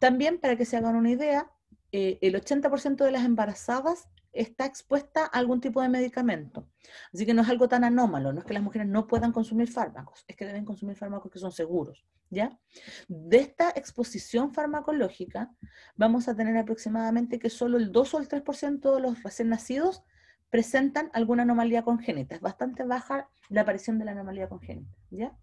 También, para que se hagan una idea, eh, el 80% de las embarazadas está expuesta a algún tipo de medicamento. Así que no es algo tan anómalo, no es que las mujeres no puedan consumir fármacos, es que deben consumir fármacos que son seguros, ¿ya? De esta exposición farmacológica vamos a tener aproximadamente que solo el 2 o el 3% de los recién nacidos presentan alguna anomalía congénita. Es bastante baja la aparición de la anomalía congénita, ¿ya?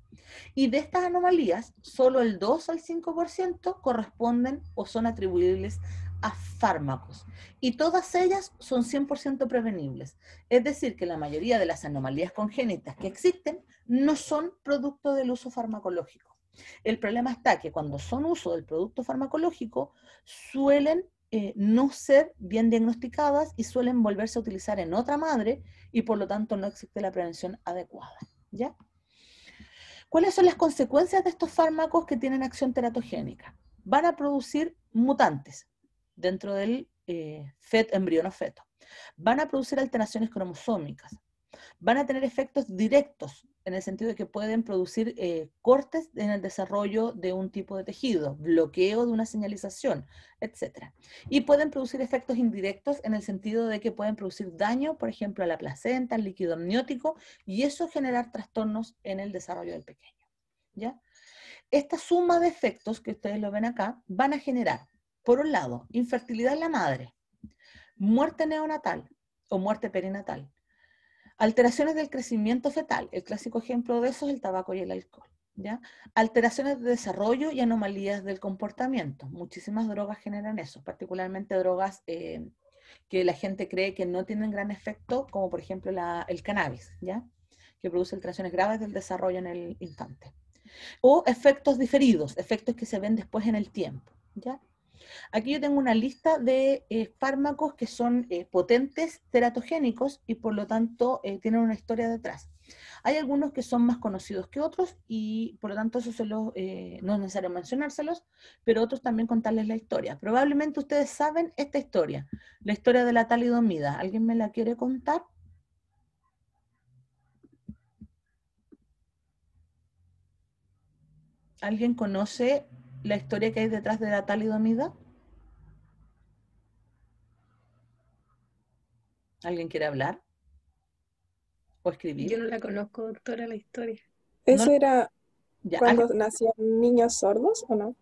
Y de estas anomalías, solo el 2 al 5% corresponden o son atribuibles a fármacos y todas ellas son 100% prevenibles. Es decir, que la mayoría de las anomalías congénitas que existen no son producto del uso farmacológico. El problema está que cuando son uso del producto farmacológico suelen eh, no ser bien diagnosticadas y suelen volverse a utilizar en otra madre y por lo tanto no existe la prevención adecuada. ¿Ya? ¿Cuáles son las consecuencias de estos fármacos que tienen acción teratogénica? Van a producir mutantes, dentro del eh, FET, embrión feto. Van a producir alteraciones cromosómicas, van a tener efectos directos en el sentido de que pueden producir eh, cortes en el desarrollo de un tipo de tejido, bloqueo de una señalización, etc. Y pueden producir efectos indirectos en el sentido de que pueden producir daño, por ejemplo, a la placenta, al líquido amniótico, y eso generar trastornos en el desarrollo del pequeño. ¿ya? Esta suma de efectos que ustedes lo ven acá van a generar por un lado, infertilidad en la madre, muerte neonatal o muerte perinatal, alteraciones del crecimiento fetal, el clásico ejemplo de eso es el tabaco y el alcohol, ¿ya? alteraciones de desarrollo y anomalías del comportamiento. Muchísimas drogas generan eso, particularmente drogas eh, que la gente cree que no tienen gran efecto, como por ejemplo el cannabis, ¿ya? que produce alteraciones graves del desarrollo en el infante. O efectos diferidos, efectos que se ven después en el tiempo. ¿ya? Aquí yo tengo una lista de eh, fármacos que son eh, potentes, teratogénicos y por lo tanto eh, tienen una historia detrás. Hay algunos que son más conocidos que otros y por lo tanto eso solo, no es necesario mencionárselos, pero otros también contarles la historia. Probablemente ustedes saben esta historia, la historia de la talidomida. ¿Alguien me la quiere contar? ¿Alguien conoce la historia que hay detrás de la talidomida? ¿Alguien quiere hablar? ¿O escribir? Yo no la conozco, doctora, la historia. ¿Eso era cuando nacían niños sordos o no?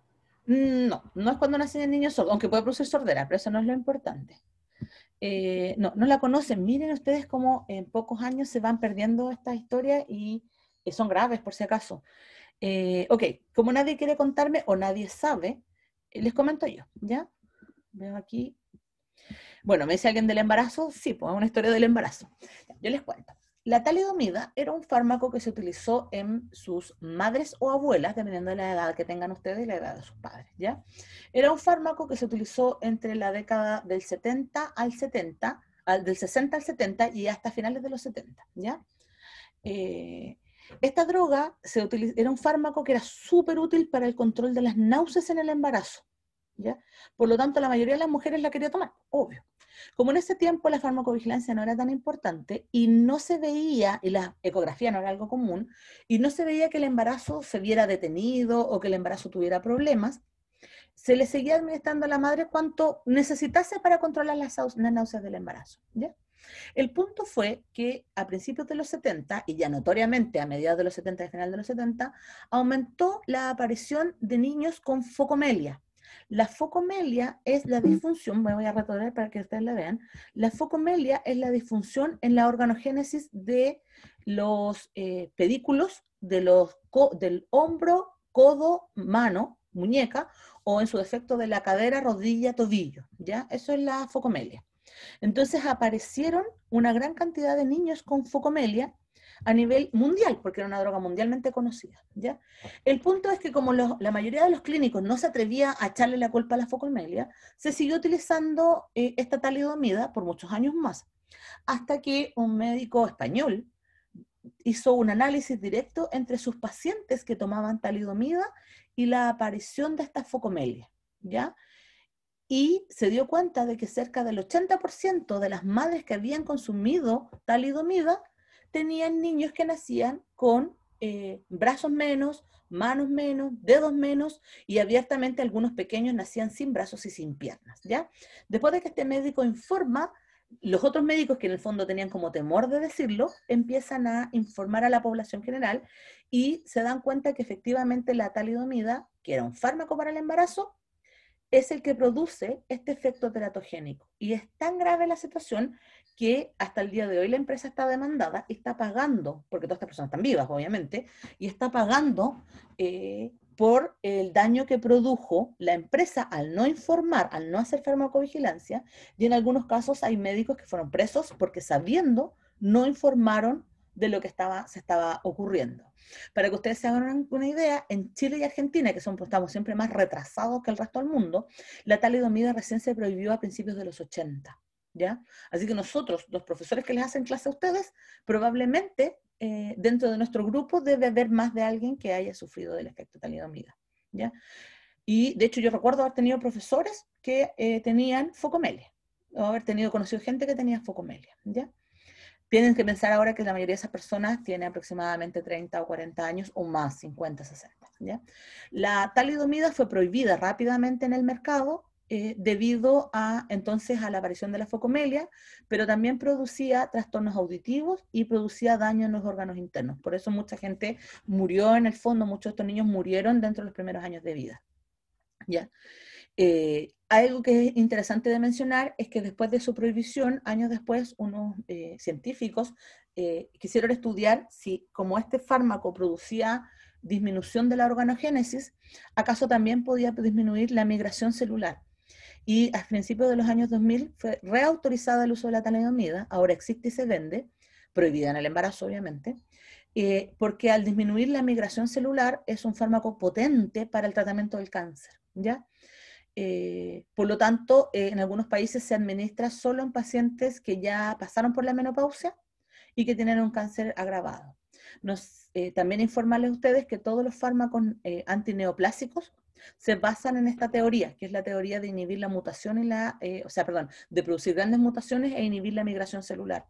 Mm, no, no es cuando nacen niños sordos, aunque puede producir sordera, pero eso no es lo importante. Eh, no, no la conocen. Miren ustedes cómo en pocos años se van perdiendo estas historias y eh, son graves, por si acaso. Eh, ok, como nadie quiere contarme o nadie sabe, eh, les comento yo, ¿ya? Veo aquí. Bueno, me dice alguien del embarazo, sí, pues una historia del embarazo. Yo les cuento. La talidomida era un fármaco que se utilizó en sus madres o abuelas, dependiendo de la edad que tengan ustedes y la edad de sus padres, ¿ya? Era un fármaco que se utilizó entre la década del 70 al 70, del 60 al 70 y hasta finales de los 70, ¿ya? Eh, esta droga era un fármaco que era súper útil para el control de las náuseas en el embarazo. ¿ya? Por lo tanto, la mayoría de las mujeres la quería tomar, obvio. Como en ese tiempo la farmacovigilancia no era tan importante y no se veía, y la ecografía no era algo común, y no se veía que el embarazo se viera detenido o que el embarazo tuviera problemas, se le seguía administrando a la madre cuanto necesitase para controlar las náuseas del embarazo. ¿ya? El punto fue que a principios de los 70, y ya notoriamente a mediados de los 70 y final de los 70, aumentó la aparición de niños con focomelia. La focomelia es la disfunción, me voy a retornar para que ustedes la vean, la focomelia es la disfunción en la organogénesis de los eh, pedículos de los, del hombro, codo, mano, muñeca, o en su defecto de la cadera, rodilla, tobillo, ¿ya? Eso es la focomelia. Entonces aparecieron una gran cantidad de niños con focomelia a nivel mundial, porque era una droga mundialmente conocida. ¿ya? El punto es que como la mayoría de los clínicos no se atrevía a echarle la culpa a la focomelia, se siguió utilizando eh, esta talidomida por muchos años más, hasta que un médico español hizo un análisis directo entre sus pacientes que tomaban talidomida y la aparición de esta focomelia. ¿ya? y se dio cuenta de que cerca del 80% de las madres que habían consumido talidomida tenían niños que nacían con eh, brazos menos, manos menos, dedos menos y abiertamente algunos pequeños nacían sin brazos y sin piernas, ¿ya? Después de que este médico informa, los otros médicos que en el fondo tenían como temor de decirlo, empiezan a informar a la población general y se dan cuenta que efectivamente la talidomida, que era un fármaco para el embarazo, es el que produce este efecto teratogénico. Y es tan grave la situación que hasta el día de hoy la empresa está demandada y está pagando, porque todas estas personas están vivas, obviamente, y está pagando eh, por el daño que produjo la empresa al no informar, al no hacer farmacovigilancia, y en algunos casos hay médicos que fueron presos porque sabiendo no informaron de lo que estaba, se estaba ocurriendo. Para que ustedes se hagan una idea, en Chile y Argentina, que son, pues, estamos siempre más retrasados que el resto del mundo, la talidomida recién se prohibió a principios de los 80. ¿Ya? Así que nosotros, los profesores que les hacen clase a ustedes, probablemente eh, dentro de nuestro grupo debe haber más de alguien que haya sufrido del efecto talidomida. ¿ya? Y de hecho yo recuerdo haber tenido profesores que eh, tenían focomelia, o haber tenido conocido gente que tenía focomelia. ¿ya? Tienen que pensar ahora que la mayoría de esas personas tiene aproximadamente 30 o 40 años o más, 50, 60. ¿ya? La talidomida fue prohibida rápidamente en el mercado eh, debido a entonces a la aparición de la focomelia, pero también producía trastornos auditivos y producía daño en los órganos internos. Por eso mucha gente murió en el fondo, muchos de estos niños murieron dentro de los primeros años de vida. ¿ya? Eh, algo que es interesante de mencionar es que después de su prohibición, años después, unos eh, científicos eh, quisieron estudiar si como este fármaco producía disminución de la organogénesis, acaso también podía disminuir la migración celular. Y a principios de los años 2000 fue reautorizada el uso de la talidomida, ahora existe y se vende, prohibida en el embarazo obviamente, eh, porque al disminuir la migración celular es un fármaco potente para el tratamiento del cáncer, ¿ya? Eh, por lo tanto, eh, en algunos países se administra solo en pacientes que ya pasaron por la menopausia y que tienen un cáncer agravado. Eh, también informarles a ustedes que todos los fármacos antineoplásicos se basan en esta teoría, que es la teoría de inhibir la mutación y la, eh, o sea, perdón, de producir grandes mutaciones e inhibir la migración celular.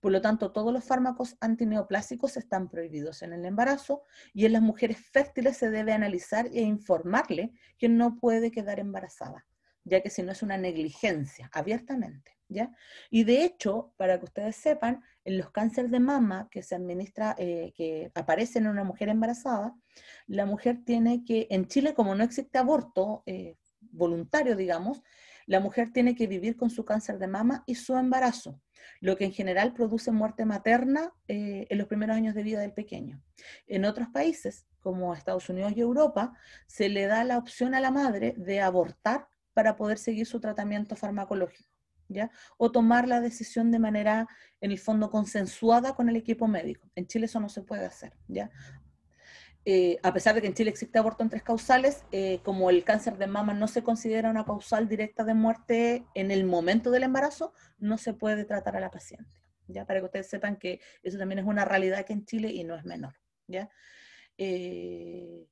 Por lo tanto, todos los fármacos antineoplásicos están prohibidos en el embarazo y en las mujeres fértiles se debe analizar e informarle que no puede quedar embarazada, ya que si no es una negligencia, abiertamente. Y de hecho, para que ustedes sepan, en los cánceres de mama que se administra, eh, que aparecen en una mujer embarazada, la mujer tiene que, en Chile como no existe aborto eh, voluntario, digamos, la mujer tiene que vivir con su cáncer de mama y su embarazo, lo que en general produce muerte materna eh, en los primeros años de vida del pequeño. En otros países, como Estados Unidos y Europa, se le da la opción a la madre de abortar para poder seguir su tratamiento farmacológico. O tomar la decisión de manera, en el fondo, consensuada con el equipo médico. En Chile eso no se puede hacer, ¿ya? Eh, a pesar de que en Chile existe aborto en tres causales, eh, como el cáncer de mama no se considera una causal directa de muerte en el momento del embarazo, no se puede tratar a la paciente. ¿ya? Para que ustedes sepan que eso también es una realidad que en Chile y no es menor. ¿ya? Eh,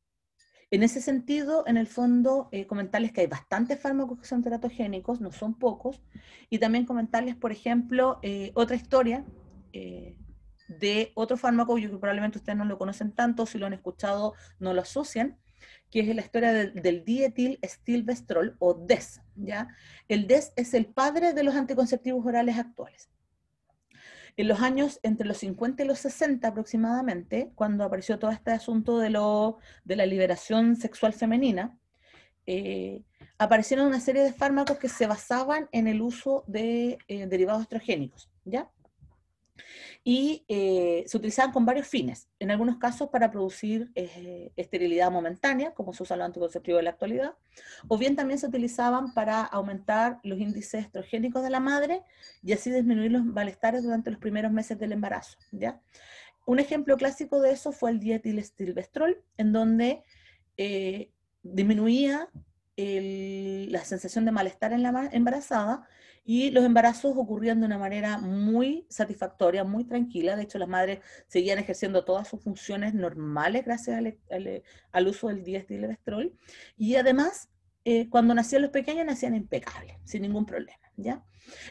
en ese sentido, en el fondo, eh, comentarles que hay bastantes fármacos que son teratogénicos, no son pocos, y también comentarles, por ejemplo, eh, otra historia eh, de otro fármaco, que probablemente ustedes no lo conocen tanto, si lo han escuchado no lo asocian, que es la historia del dietil estilbestrol o DES. ¿ya? El DES es el padre de los anticonceptivos orales actuales. En los años entre los 50 y los 60 aproximadamente, cuando apareció todo este asunto de, lo, de la liberación sexual femenina, eh, aparecieron una serie de fármacos que se basaban en el uso de eh, derivados estrogénicos, ¿ya? y eh, se utilizaban con varios fines, en algunos casos para producir eh, esterilidad momentánea, como se usa lo anticonceptivo en la actualidad, o bien también se utilizaban para aumentar los índices estrogénicos de la madre y así disminuir los malestares durante los primeros meses del embarazo. Un ejemplo clásico de eso fue el dietilestilbestrol, en donde eh, disminuía la sensación de malestar en la embarazada y los embarazos ocurrían de una manera muy satisfactoria, muy tranquila. De hecho, las madres seguían ejerciendo todas sus funciones normales gracias al, e, e, uso del 10 Y además, eh, cuando nacían los pequeños nacían impecables, sin ningún problema, ¿ya?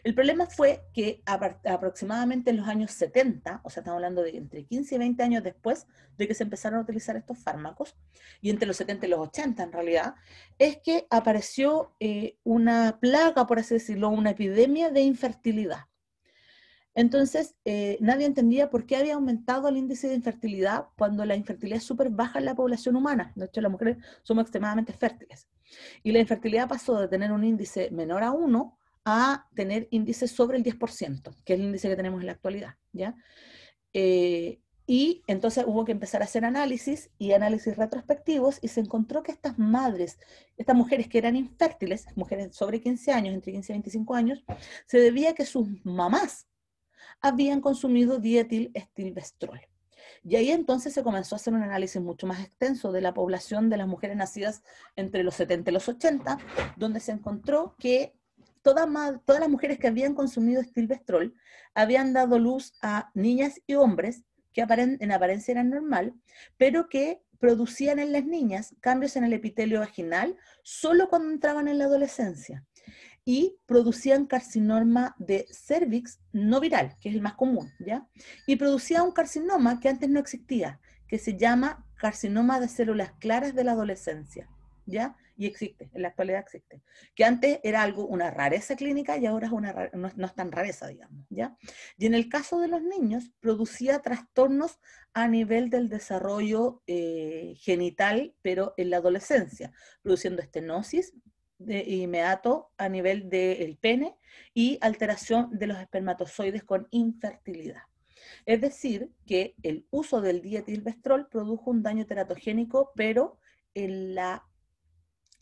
El problema fue que aproximadamente en los años 70, o sea, estamos hablando de entre 15 y 20 años después de que se empezaron a utilizar estos fármacos, y entre los 70 y los 80 en realidad, es que apareció eh, una plaga, por así decirlo, una epidemia de infertilidad. Entonces, eh, nadie entendía por qué había aumentado el índice de infertilidad cuando la infertilidad es súper baja en la población humana. De hecho, las mujeres somos extremadamente fértiles. Y la infertilidad pasó de tener un índice menor a 1 a tener índices sobre el 10%, que es el índice que tenemos en la actualidad, ¿ya? Eh, y entonces hubo que empezar a hacer análisis y análisis retrospectivos y se encontró que estas madres, estas mujeres que eran infértiles, mujeres sobre 15 años, entre 15 y 25 años, se debía a que sus mamás habían consumido dietil estilbestrol. Y ahí entonces se comenzó a hacer un análisis mucho más extenso de la población de las mujeres nacidas entre los 70 y los 80, donde se encontró que todas, las mujeres que habían consumido estilbestrol habían dado luz a niñas y hombres que en apariencia eran normal, pero que producían en las niñas cambios en el epitelio vaginal solo cuando entraban en la adolescencia y producían carcinoma de cervix no viral, que es el más común, ¿ya? Y producía un carcinoma que antes no existía, que se llama carcinoma de células claras de la adolescencia, ¿ya? Y existe, en la actualidad existe. Que antes era algo, una rareza clínica y ahora es una, no, es tan rareza, digamos, ¿ya? Y en el caso de los niños, producía trastornos a nivel del desarrollo eh, genital, pero en la adolescencia, produciendo estenosis, de inmediato a nivel del pene y alteración de los espermatozoides con infertilidad. Es decir, que el uso del dietilvestrol produjo un daño teratogénico, pero en la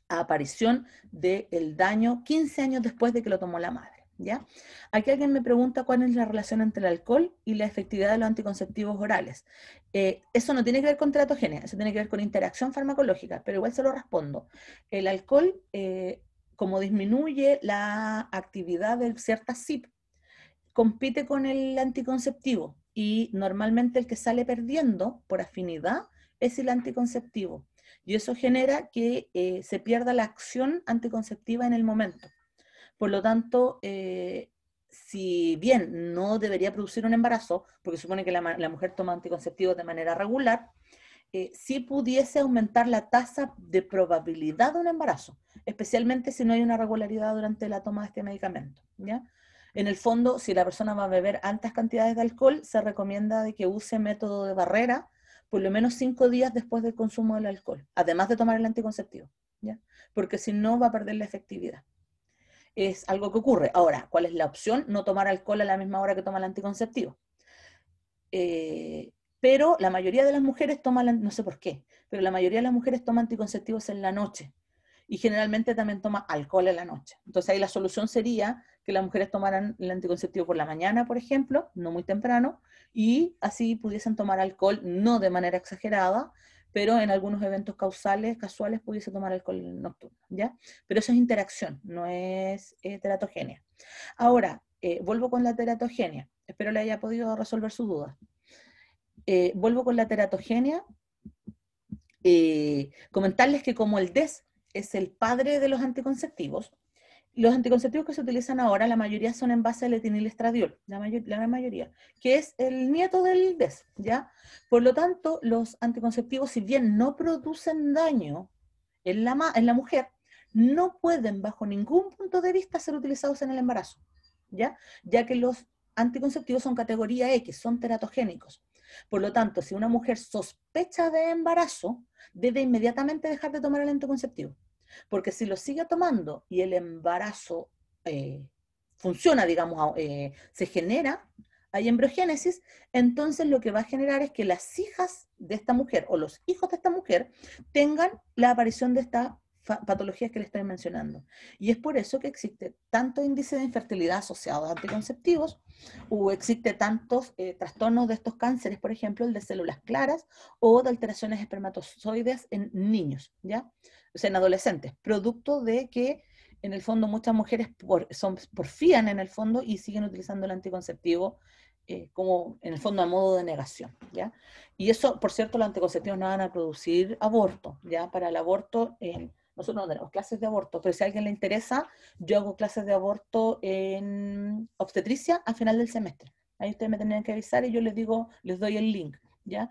aparición del daño 15 años después de que lo tomó la madre. Aquí alguien me pregunta cuál es la relación entre el alcohol y la efectividad de los anticonceptivos orales. Eh, eso no tiene que ver con teratogenia, eso tiene que ver con interacción farmacológica, pero igual se lo respondo. El alcohol, eh, como disminuye la actividad de cierta CIP, compite con el anticonceptivo y normalmente el que sale perdiendo por afinidad es el anticonceptivo. Y eso genera que eh, se pierda la acción anticonceptiva en el momento. Por lo tanto, eh, si bien no debería producir un embarazo, porque supone que la, mujer toma anticonceptivos de manera regular, eh, sí pudiese aumentar la tasa de probabilidad de un embarazo, especialmente si no hay una regularidad durante la toma de este medicamento. ¿ya? En el fondo, si la persona va a beber altas cantidades de alcohol, se recomienda que use método de barrera por lo menos cinco días después del consumo del alcohol, además de tomar el anticonceptivo, ¿ya? porque si no va a perder la efectividad es algo que ocurre. Ahora, ¿cuál es la opción? No tomar alcohol a la misma hora que toma el anticonceptivo. Eh, pero la mayoría de las mujeres toman, no sé por qué, pero la mayoría de las mujeres toman anticonceptivos en la noche y generalmente también toma alcohol en la noche. Entonces ahí la solución sería que las mujeres tomaran el anticonceptivo por la mañana, por ejemplo, no muy temprano, y así pudiesen tomar alcohol no de manera exagerada, pero en algunos eventos causales, casuales, pudiese tomar alcohol nocturno, ¿ya? Pero eso es interacción, no es eh, Ahora, eh, vuelvo con la teratogenia. Espero le haya podido resolver su duda. Eh, vuelvo con la teratogenia. Eh, comentarles que como el DES es el padre de los anticonceptivos, los anticonceptivos que se utilizan ahora, la mayoría son en base al etinilestradiol, la, mayor, la gran mayoría, que es el nieto del DES, ¿ya? Por lo tanto, los anticonceptivos, si bien no producen daño en la, en la mujer, no pueden bajo ningún punto de vista ser utilizados en el embarazo, ¿ya? Ya que los anticonceptivos son categoría X, son teratogénicos. Por lo tanto, si una mujer sospecha de embarazo, debe inmediatamente dejar de tomar el anticonceptivo. Porque si lo sigue tomando y el embarazo eh, funciona, digamos, eh, se genera, hay embriogénesis, entonces lo que va a generar es que las hijas de esta mujer o los hijos de esta mujer tengan la aparición de estas patologías que le estoy mencionando. Y es por eso que existe tanto índice de infertilidad asociado a anticonceptivos, o existe tantos eh, trastornos de estos cánceres, por ejemplo, el de células claras o de alteraciones espermatozoides en niños, ¿ya? O sea, en adolescentes, producto de que en el fondo muchas mujeres son, porfían en el fondo y siguen utilizando el anticonceptivo eh, como en el fondo a modo de negación, ¿ya? Y eso, por cierto, los anticonceptivos no van a producir aborto, ¿ya? Para el aborto, nosotros no tenemos clases de aborto, pero si a alguien le interesa, yo hago clases de aborto en obstetricia a final del semestre. Ahí ustedes me tienen que avisar y yo les digo, les doy el link, ¿ya?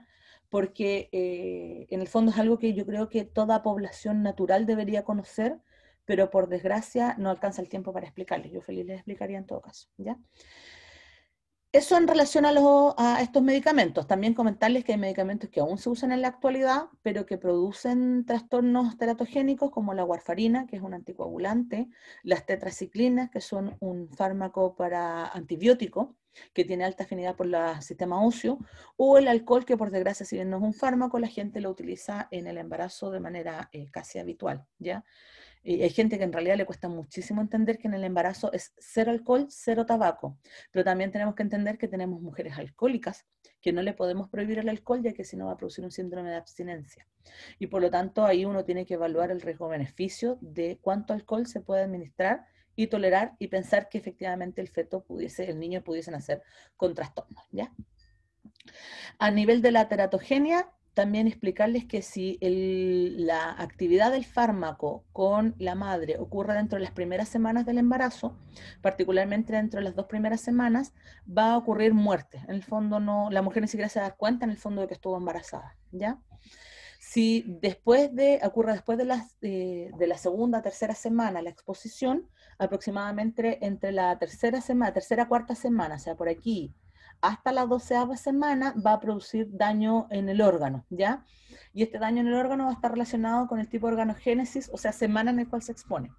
porque eh, en el fondo es algo que yo creo que toda población natural debería conocer, pero por desgracia no alcanza el tiempo para explicarles. Yo feliz les explicaría en todo caso. ¿ya? Eso en relación a, estos medicamentos. También comentarles que hay medicamentos que aún se usan en la actualidad, pero que producen trastornos teratogénicos como la warfarina, que es un anticoagulante, las tetraciclinas, que son un fármaco para antibiótico, que tiene alta afinidad por el sistema óseo, o el alcohol, que por desgracia, si bien no es un fármaco, la gente lo utiliza en el embarazo de manera eh, casi habitual, ¿ya? hay gente que en realidad le cuesta muchísimo entender que en el embarazo es cero alcohol, cero tabaco, pero también tenemos que entender que tenemos mujeres alcohólicas, que no le podemos prohibir el alcohol, ya que si no va a producir un síndrome de abstinencia. Y por lo tanto, ahí uno tiene que evaluar el riesgo-beneficio de cuánto alcohol se puede administrar y tolerar y pensar que efectivamente el feto pudiese, el niño pudiese nacer con trastornos, ¿ya? A nivel de la teratogenia, también explicarles que si la actividad del fármaco con la madre ocurre dentro de las primeras semanas del embarazo, particularmente dentro de las dos primeras semanas, va a ocurrir muerte. En el fondo no, la mujer ni siquiera se da cuenta en el fondo de que estuvo embarazada, ¿ya? Si después de, ocurre después de, las, eh, de la segunda, tercera semana la exposición, aproximadamente entre la tercera semana, tercera, cuarta semana, o sea, por aquí, hasta la doceava semana va a producir daño en el órgano, ¿ya? Y este daño en el órgano va a estar relacionado con el tipo de organogénesis, o sea, semana en el cual se expone.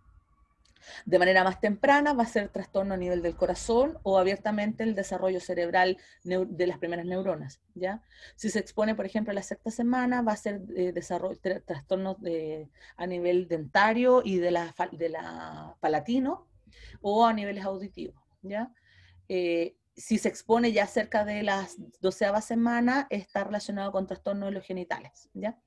De manera más temprana va a ser trastorno a nivel del corazón o abiertamente el desarrollo cerebral de las primeras neuronas. ¿ya? Si se expone, por ejemplo, a la sexta semana, va a ser eh, trastorno trastornos a nivel dentario y de la, de palatino o a niveles auditivos. ¿ya? Eh, si se expone ya cerca de las doceava semana, está relacionado con trastorno de los genitales. ¿ya?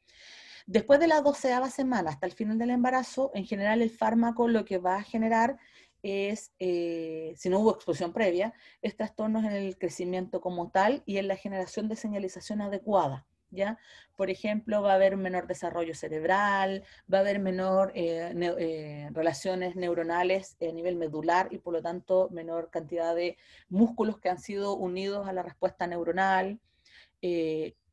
Después de la doceava semana hasta el final del embarazo, en general el fármaco lo que va a generar es, eh, si no hubo exposición previa, es trastornos en el crecimiento como tal y en la generación de señalización adecuada. ¿Ya? Por ejemplo, va a haber menor desarrollo cerebral, va a haber menor eh, eh, relaciones neuronales a nivel medular y por lo tanto menor cantidad de músculos que han sido unidos a la respuesta neuronal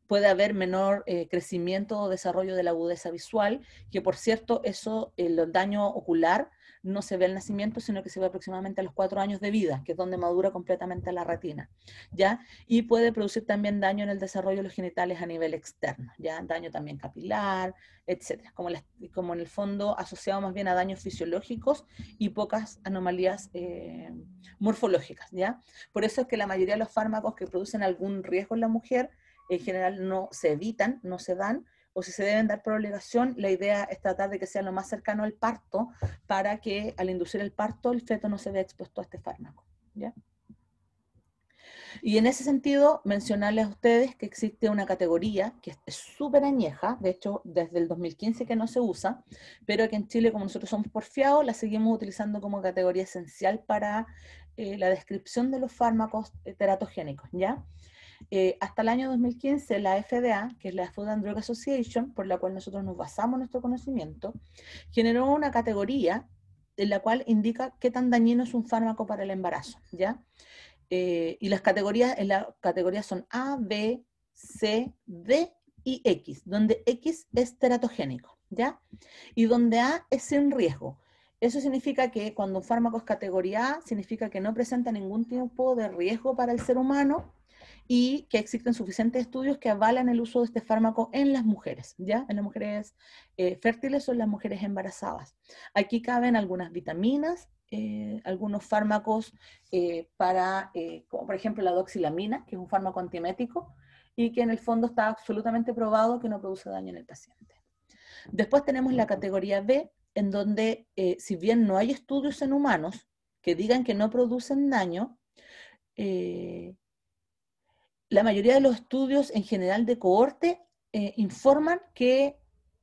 puede haber menor eh, crecimiento o desarrollo de la agudeza visual, que por cierto, eso, el daño ocular no se ve al nacimiento, sino que se ve aproximadamente a los cuatro años de vida, que es donde madura completamente la retina, ¿ya? Y puede producir también daño en el desarrollo de los genitales a nivel externo, ¿ya? Daño también capilar, etcétera, como, como en el fondo asociado más bien a daños fisiológicos y pocas anomalías eh, morfológicas, ¿ya? Por eso es que la mayoría de los fármacos que producen algún riesgo en la mujer en general no se evitan, no se dan, o si se deben dar por obligación, la idea es tratar de que sea lo más cercano al parto para que al inducir el parto el feto no se vea expuesto a este fármaco. ¿ya? Y en ese sentido, mencionarles a ustedes que existe una categoría que es súper añeja, de hecho desde el 2015 que no se usa, pero que en Chile, como nosotros somos porfiados, la seguimos utilizando como categoría esencial para eh, la descripción de los fármacos eh, teratogénicos, ¿ya? Eh, hasta el año 2015, la FDA, que es la Food and Drug Association, por la cual nosotros nos basamos nuestro conocimiento, generó una categoría en la cual indica qué tan dañino es un fármaco para el embarazo, ¿ya? Eh, y las categorías, en la son A, B, C, D y X, donde X es teratogénico, ¿ya? Y donde A es sin riesgo. Eso significa que cuando un fármaco es categoría A, significa que no presenta ningún tipo de riesgo para el ser humano, y que existen suficientes estudios que avalan el uso de este fármaco en las mujeres, ¿ya? En las mujeres eh, fértiles o en las mujeres embarazadas. Aquí caben algunas vitaminas, eh, algunos fármacos eh, para, como por ejemplo la doxilamina, que es un fármaco antiemético y que en el fondo está absolutamente probado que no produce daño en el paciente. Después tenemos la categoría B, en donde si bien no hay estudios en humanos que digan que no producen daño, eh, la mayoría de los estudios en general de cohorte eh, informan que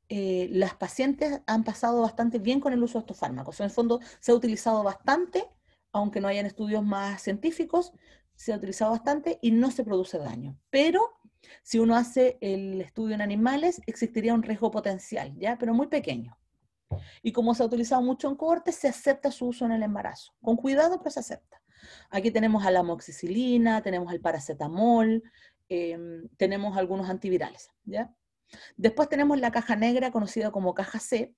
eh, las pacientes han pasado bastante bien con el uso de estos fármacos. En el fondo se ha utilizado bastante, aunque no hayan estudios más científicos, se ha utilizado bastante y no se produce daño. Pero si uno hace el estudio en animales, existiría un riesgo potencial, ¿ya? Pero muy pequeño. Y como se ha utilizado mucho en cohorte, se acepta su uso en el embarazo. Con cuidado, pero se acepta. Aquí tenemos a la amoxicilina, tenemos al paracetamol, em, tenemos algunos antivirales. ¿ya? Después tenemos la caja negra, conocida como caja C,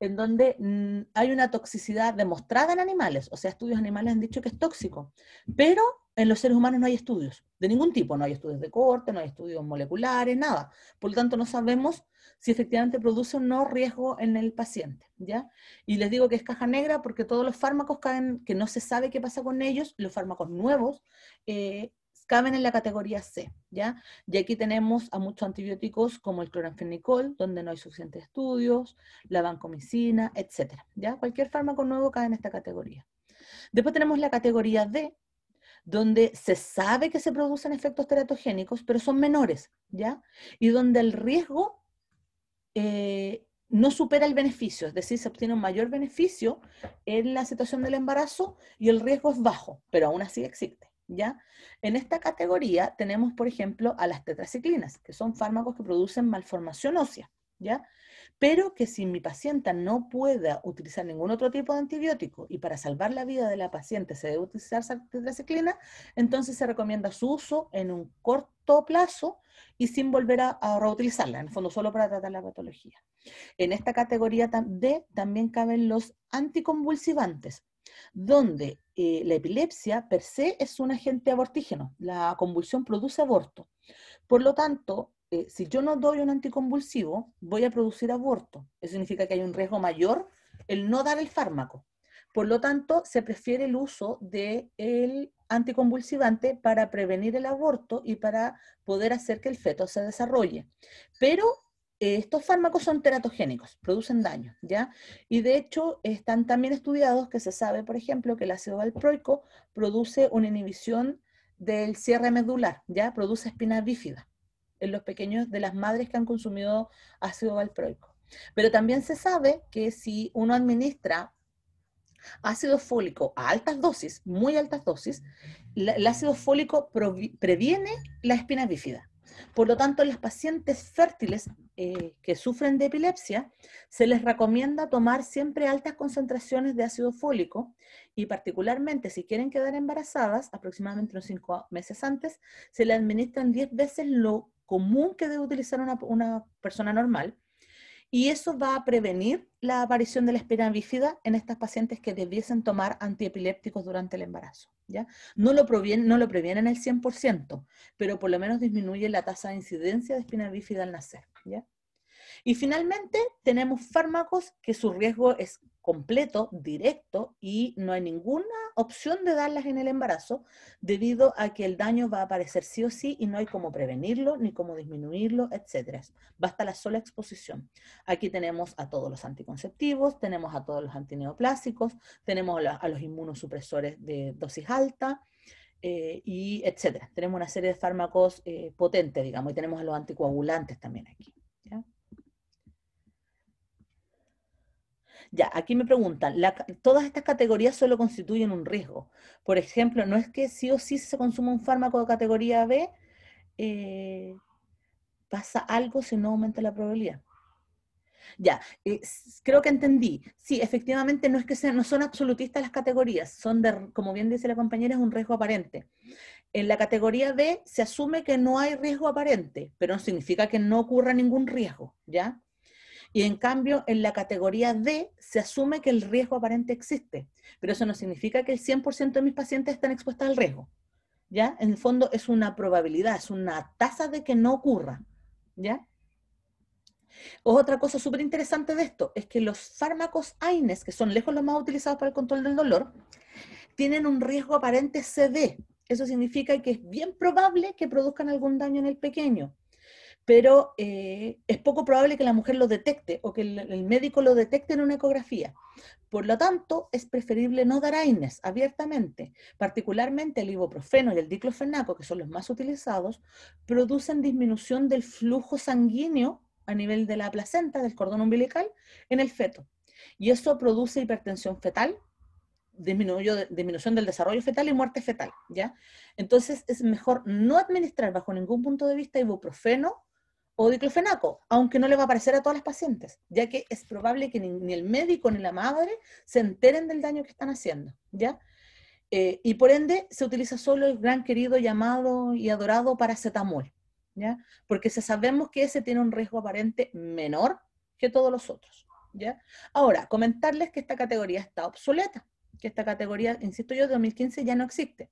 en donde mm, hay una toxicidad demostrada en animales, o sea, estudios animales han dicho que es tóxico, pero en los seres humanos no hay estudios, de ningún tipo, no hay estudios de corte, no hay estudios moleculares, nada. Por lo tanto, no sabemos si efectivamente produce o no riesgo en el paciente, ¿ya? Y les digo que es caja negra porque todos los fármacos caen, que no se sabe qué pasa con ellos, los fármacos nuevos, eh, caben en la categoría C, ¿ya? Y aquí tenemos a muchos antibióticos como el cloranfenicol, donde no hay suficientes estudios, la vancomicina, etc. ¿ya? Cualquier fármaco nuevo cae en esta categoría. Después tenemos la categoría D, donde se sabe que se producen efectos teratogénicos, pero son menores, ¿ya? Y donde el riesgo eh, no supera el beneficio, es decir, se obtiene un mayor beneficio en la situación del embarazo y el riesgo es bajo, pero aún así existe. ¿Ya? En esta categoría tenemos, por ejemplo, a las tetraciclinas, que son fármacos que producen malformación ósea, ¿ya? pero que si mi paciente no pueda utilizar ningún otro tipo de antibiótico y para salvar la vida de la paciente se debe utilizar tetraciclina, entonces se recomienda su uso en un corto plazo y sin volver a, reutilizarla, en el fondo solo para tratar la patología. En esta categoría D también caben los anticonvulsivantes, donde eh, la epilepsia per se es un agente abortígeno, la convulsión produce aborto. Por lo tanto, eh, si yo no doy un anticonvulsivo, voy a producir aborto. Eso significa que hay un riesgo mayor el no dar el fármaco. Por lo tanto, se prefiere el uso del anticonvulsivante para prevenir el aborto y para poder hacer que el feto se desarrolle. Pero eh, estos fármacos son teratogénicos, producen daño, ¿ya? Y de hecho, están también estudiados que se sabe, por ejemplo, que el ácido valproico produce una inhibición del cierre medular, ¿ya? Produce espinas bífida en los pequeños de las madres que han consumido ácido valproico. Pero también se sabe que si uno administra ácido fólico a altas dosis, muy altas dosis, el ácido fólico previene la espina bífida. Por lo tanto, en las pacientes fértiles eh, que sufren de epilepsia, se les recomienda tomar siempre altas concentraciones de ácido fólico y particularmente si quieren quedar embarazadas, aproximadamente unos cinco meses antes, se le administran 10 veces lo común que debe utilizar una, persona normal. Y eso va a prevenir la aparición de la espina bífida en estas pacientes que debiesen tomar antiepilépticos durante el embarazo. ¿ya? No, lo previenen, no lo el 100%, pero por lo menos disminuye la tasa de incidencia de espina bífida al nacer. ¿ya? Y finalmente tenemos fármacos que su riesgo es completo, directo, y no hay ninguna opción de darlas en el embarazo debido a que el daño va a aparecer sí o sí y no hay cómo prevenirlo ni cómo disminuirlo, etcétera. Basta la sola exposición. Aquí tenemos a todos los anticonceptivos, tenemos a todos los antineoplásicos, tenemos a los inmunosupresores de dosis alta, eh, y etcétera. Tenemos una serie de fármacos eh, potentes, digamos, y tenemos a los anticoagulantes también aquí. Ya, aquí me preguntan, todas estas categorías solo constituyen un riesgo. Por ejemplo, no es que sí o sí se consume un fármaco de categoría B, eh, pasa algo si no aumenta la probabilidad. Ya, eh, creo que entendí. Sí, efectivamente no es que no son absolutistas las categorías, son de, como bien dice la compañera, es un riesgo aparente. En la categoría B se asume que no hay riesgo aparente, pero no significa que no ocurra ningún riesgo, ¿ya? Y en cambio, en la categoría D se asume que el riesgo aparente existe, pero eso no significa que el 100% de mis pacientes estén expuestas al riesgo. ¿Ya? En el fondo es una probabilidad, es una tasa de que no ocurra, ¿ya? Otra cosa súper interesante de esto es que los fármacos AINES, que son lejos los más utilizados para el control del dolor, tienen un riesgo aparente CD. Eso significa que es bien probable que produzcan algún daño en el pequeño pero eh, es poco probable que la mujer lo detecte o que el, médico lo detecte en una ecografía. Por lo tanto, es preferible no dar AINES abiertamente. Particularmente el ibuprofeno y el diclofenaco, que son los más utilizados, producen disminución del flujo sanguíneo a nivel de la placenta, del cordón umbilical, en el feto. Y eso produce hipertensión fetal, disminución del desarrollo fetal y muerte fetal, ¿ya? Entonces es mejor no administrar bajo ningún punto de vista ibuprofeno o diclofenaco, aunque no le va a aparecer a todas las pacientes, ya que es probable que ni, el médico ni la madre se enteren del daño que están haciendo, ¿ya? Eh, y por ende se utiliza solo el gran querido llamado y adorado paracetamol, ¿ya? Porque sabemos que ese tiene un riesgo aparente menor que todos los otros, ¿ya? Ahora, comentarles que esta categoría está obsoleta, que esta categoría, insisto yo, de 2015 ya no existe.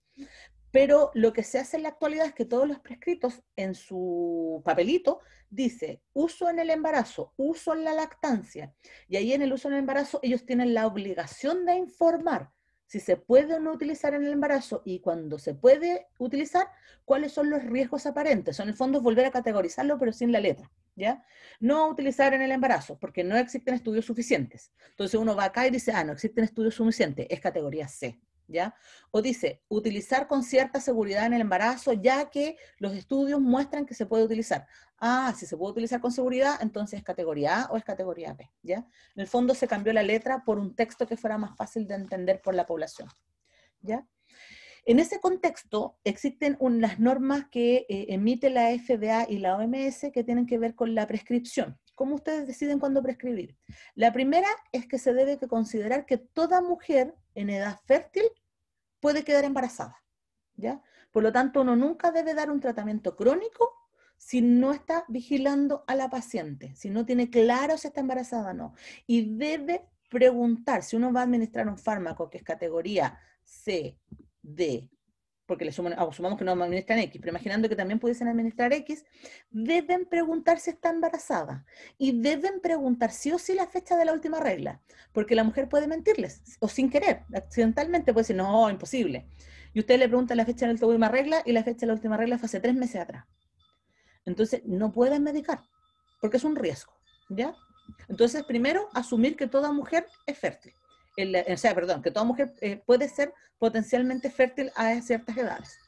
Pero lo que se hace en la actualidad es que todos los prescritos en su papelito dice uso en el embarazo, uso en la lactancia. Y ahí en el uso en el embarazo ellos tienen la obligación de informar si se puede o no utilizar en el embarazo y cuando se puede utilizar, cuáles son los riesgos aparentes. En el fondo volver a categorizarlo, pero sin la letra. ¿ya? No utilizar en el embarazo, porque no existen estudios suficientes. Entonces uno va acá y dice, ah, no existen estudios suficientes, es categoría C. ¿ya? O dice, utilizar con cierta seguridad en el embarazo, ya que los estudios muestran que se puede utilizar. Ah, si se puede utilizar con seguridad, entonces es categoría A o es categoría B, ¿ya? En el fondo se cambió la letra por un texto que fuera más fácil de entender por la población, ¿ya? En ese contexto existen unas normas que eh, emite la FDA y la OMS que tienen que ver con la prescripción, ¿Cómo ustedes deciden cuándo prescribir? La primera es que se debe considerar que toda mujer en edad fértil puede quedar embarazada, ¿ya? Por lo tanto, uno nunca debe dar un tratamiento crónico si no está vigilando a la paciente, si no tiene claro si está embarazada o no. Y debe preguntar, si uno va a administrar un fármaco que es categoría C, D porque le sumamos que no administran X, pero imaginando que también pudiesen administrar X, deben preguntar si está embarazada y deben preguntar sí o sí la fecha de la última regla, porque la mujer puede mentirles, o sin querer, accidentalmente puede decir, no, imposible. Y usted le pregunta la fecha de la última regla y la fecha de la última regla fue hace tres meses atrás. Entonces, no pueden medicar, porque es un riesgo, ¿ya? Entonces, primero, asumir que toda mujer es fértil. Eh, o sea, perdón, que toda mujer eh, puede ser potencialmente fértil a ciertas edades.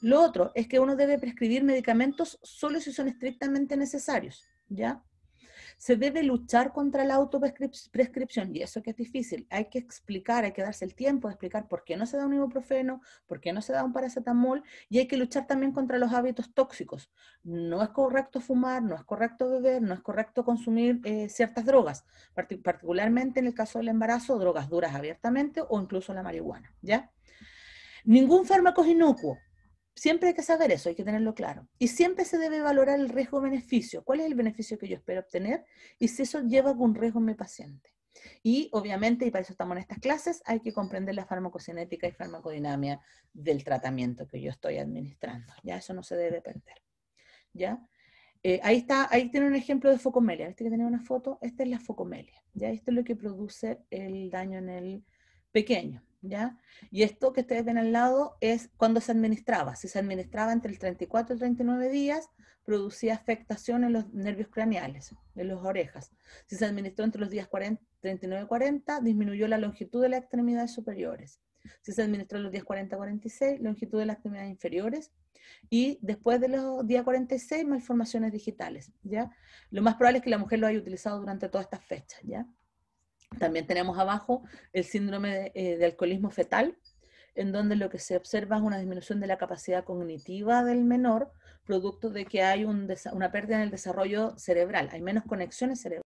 Lo otro es que uno debe prescribir medicamentos solo si son estrictamente necesarios, ¿ya? se debe luchar contra la autoprescripción y eso que es difícil. Hay que explicar, hay que darse el tiempo de explicar por qué no se da un ibuprofeno, por qué no se da un paracetamol y hay que luchar también contra los hábitos tóxicos. No es correcto fumar, no es correcto beber, no es correcto consumir eh, ciertas drogas, particularmente en el caso del embarazo, drogas duras abiertamente o incluso la marihuana, ¿ya? Ningún fármaco es inocuo, Siempre hay que saber eso, hay que tenerlo claro. Y siempre se debe valorar el riesgo-beneficio. ¿Cuál es el beneficio que yo espero obtener? Y si eso lleva algún riesgo en mi paciente. Y obviamente, y para eso estamos en estas clases, hay que comprender la farmacocinética y farmacodinamia del tratamiento que yo estoy administrando. Ya eso no se debe perder. ¿Ya? Eh, ahí está, ahí tiene un ejemplo de focomelia. ¿Viste que tenía una foto? Esta es la focomelia. ¿Ya? Esto es lo que produce el daño en el pequeño. Y esto que ustedes ven al lado es cuando se administraba. Si se administraba entre el 34 y 39 días, producía afectación en los nervios craneales, en las orejas. Si se administró entre los días 40, 39 y 40, disminuyó la longitud de las extremidades superiores. Si se administró los días 40 y 46, longitud de las extremidades inferiores. Y después de los días 46, malformaciones digitales, ¿ya? Lo más probable es que la mujer lo haya utilizado durante todas estas fechas, ¿ya? También tenemos abajo el síndrome eh, de, alcoholismo fetal, en donde lo que se observa es una disminución de la capacidad cognitiva del menor, producto de que hay una pérdida en el desarrollo cerebral, hay menos conexiones cerebrales.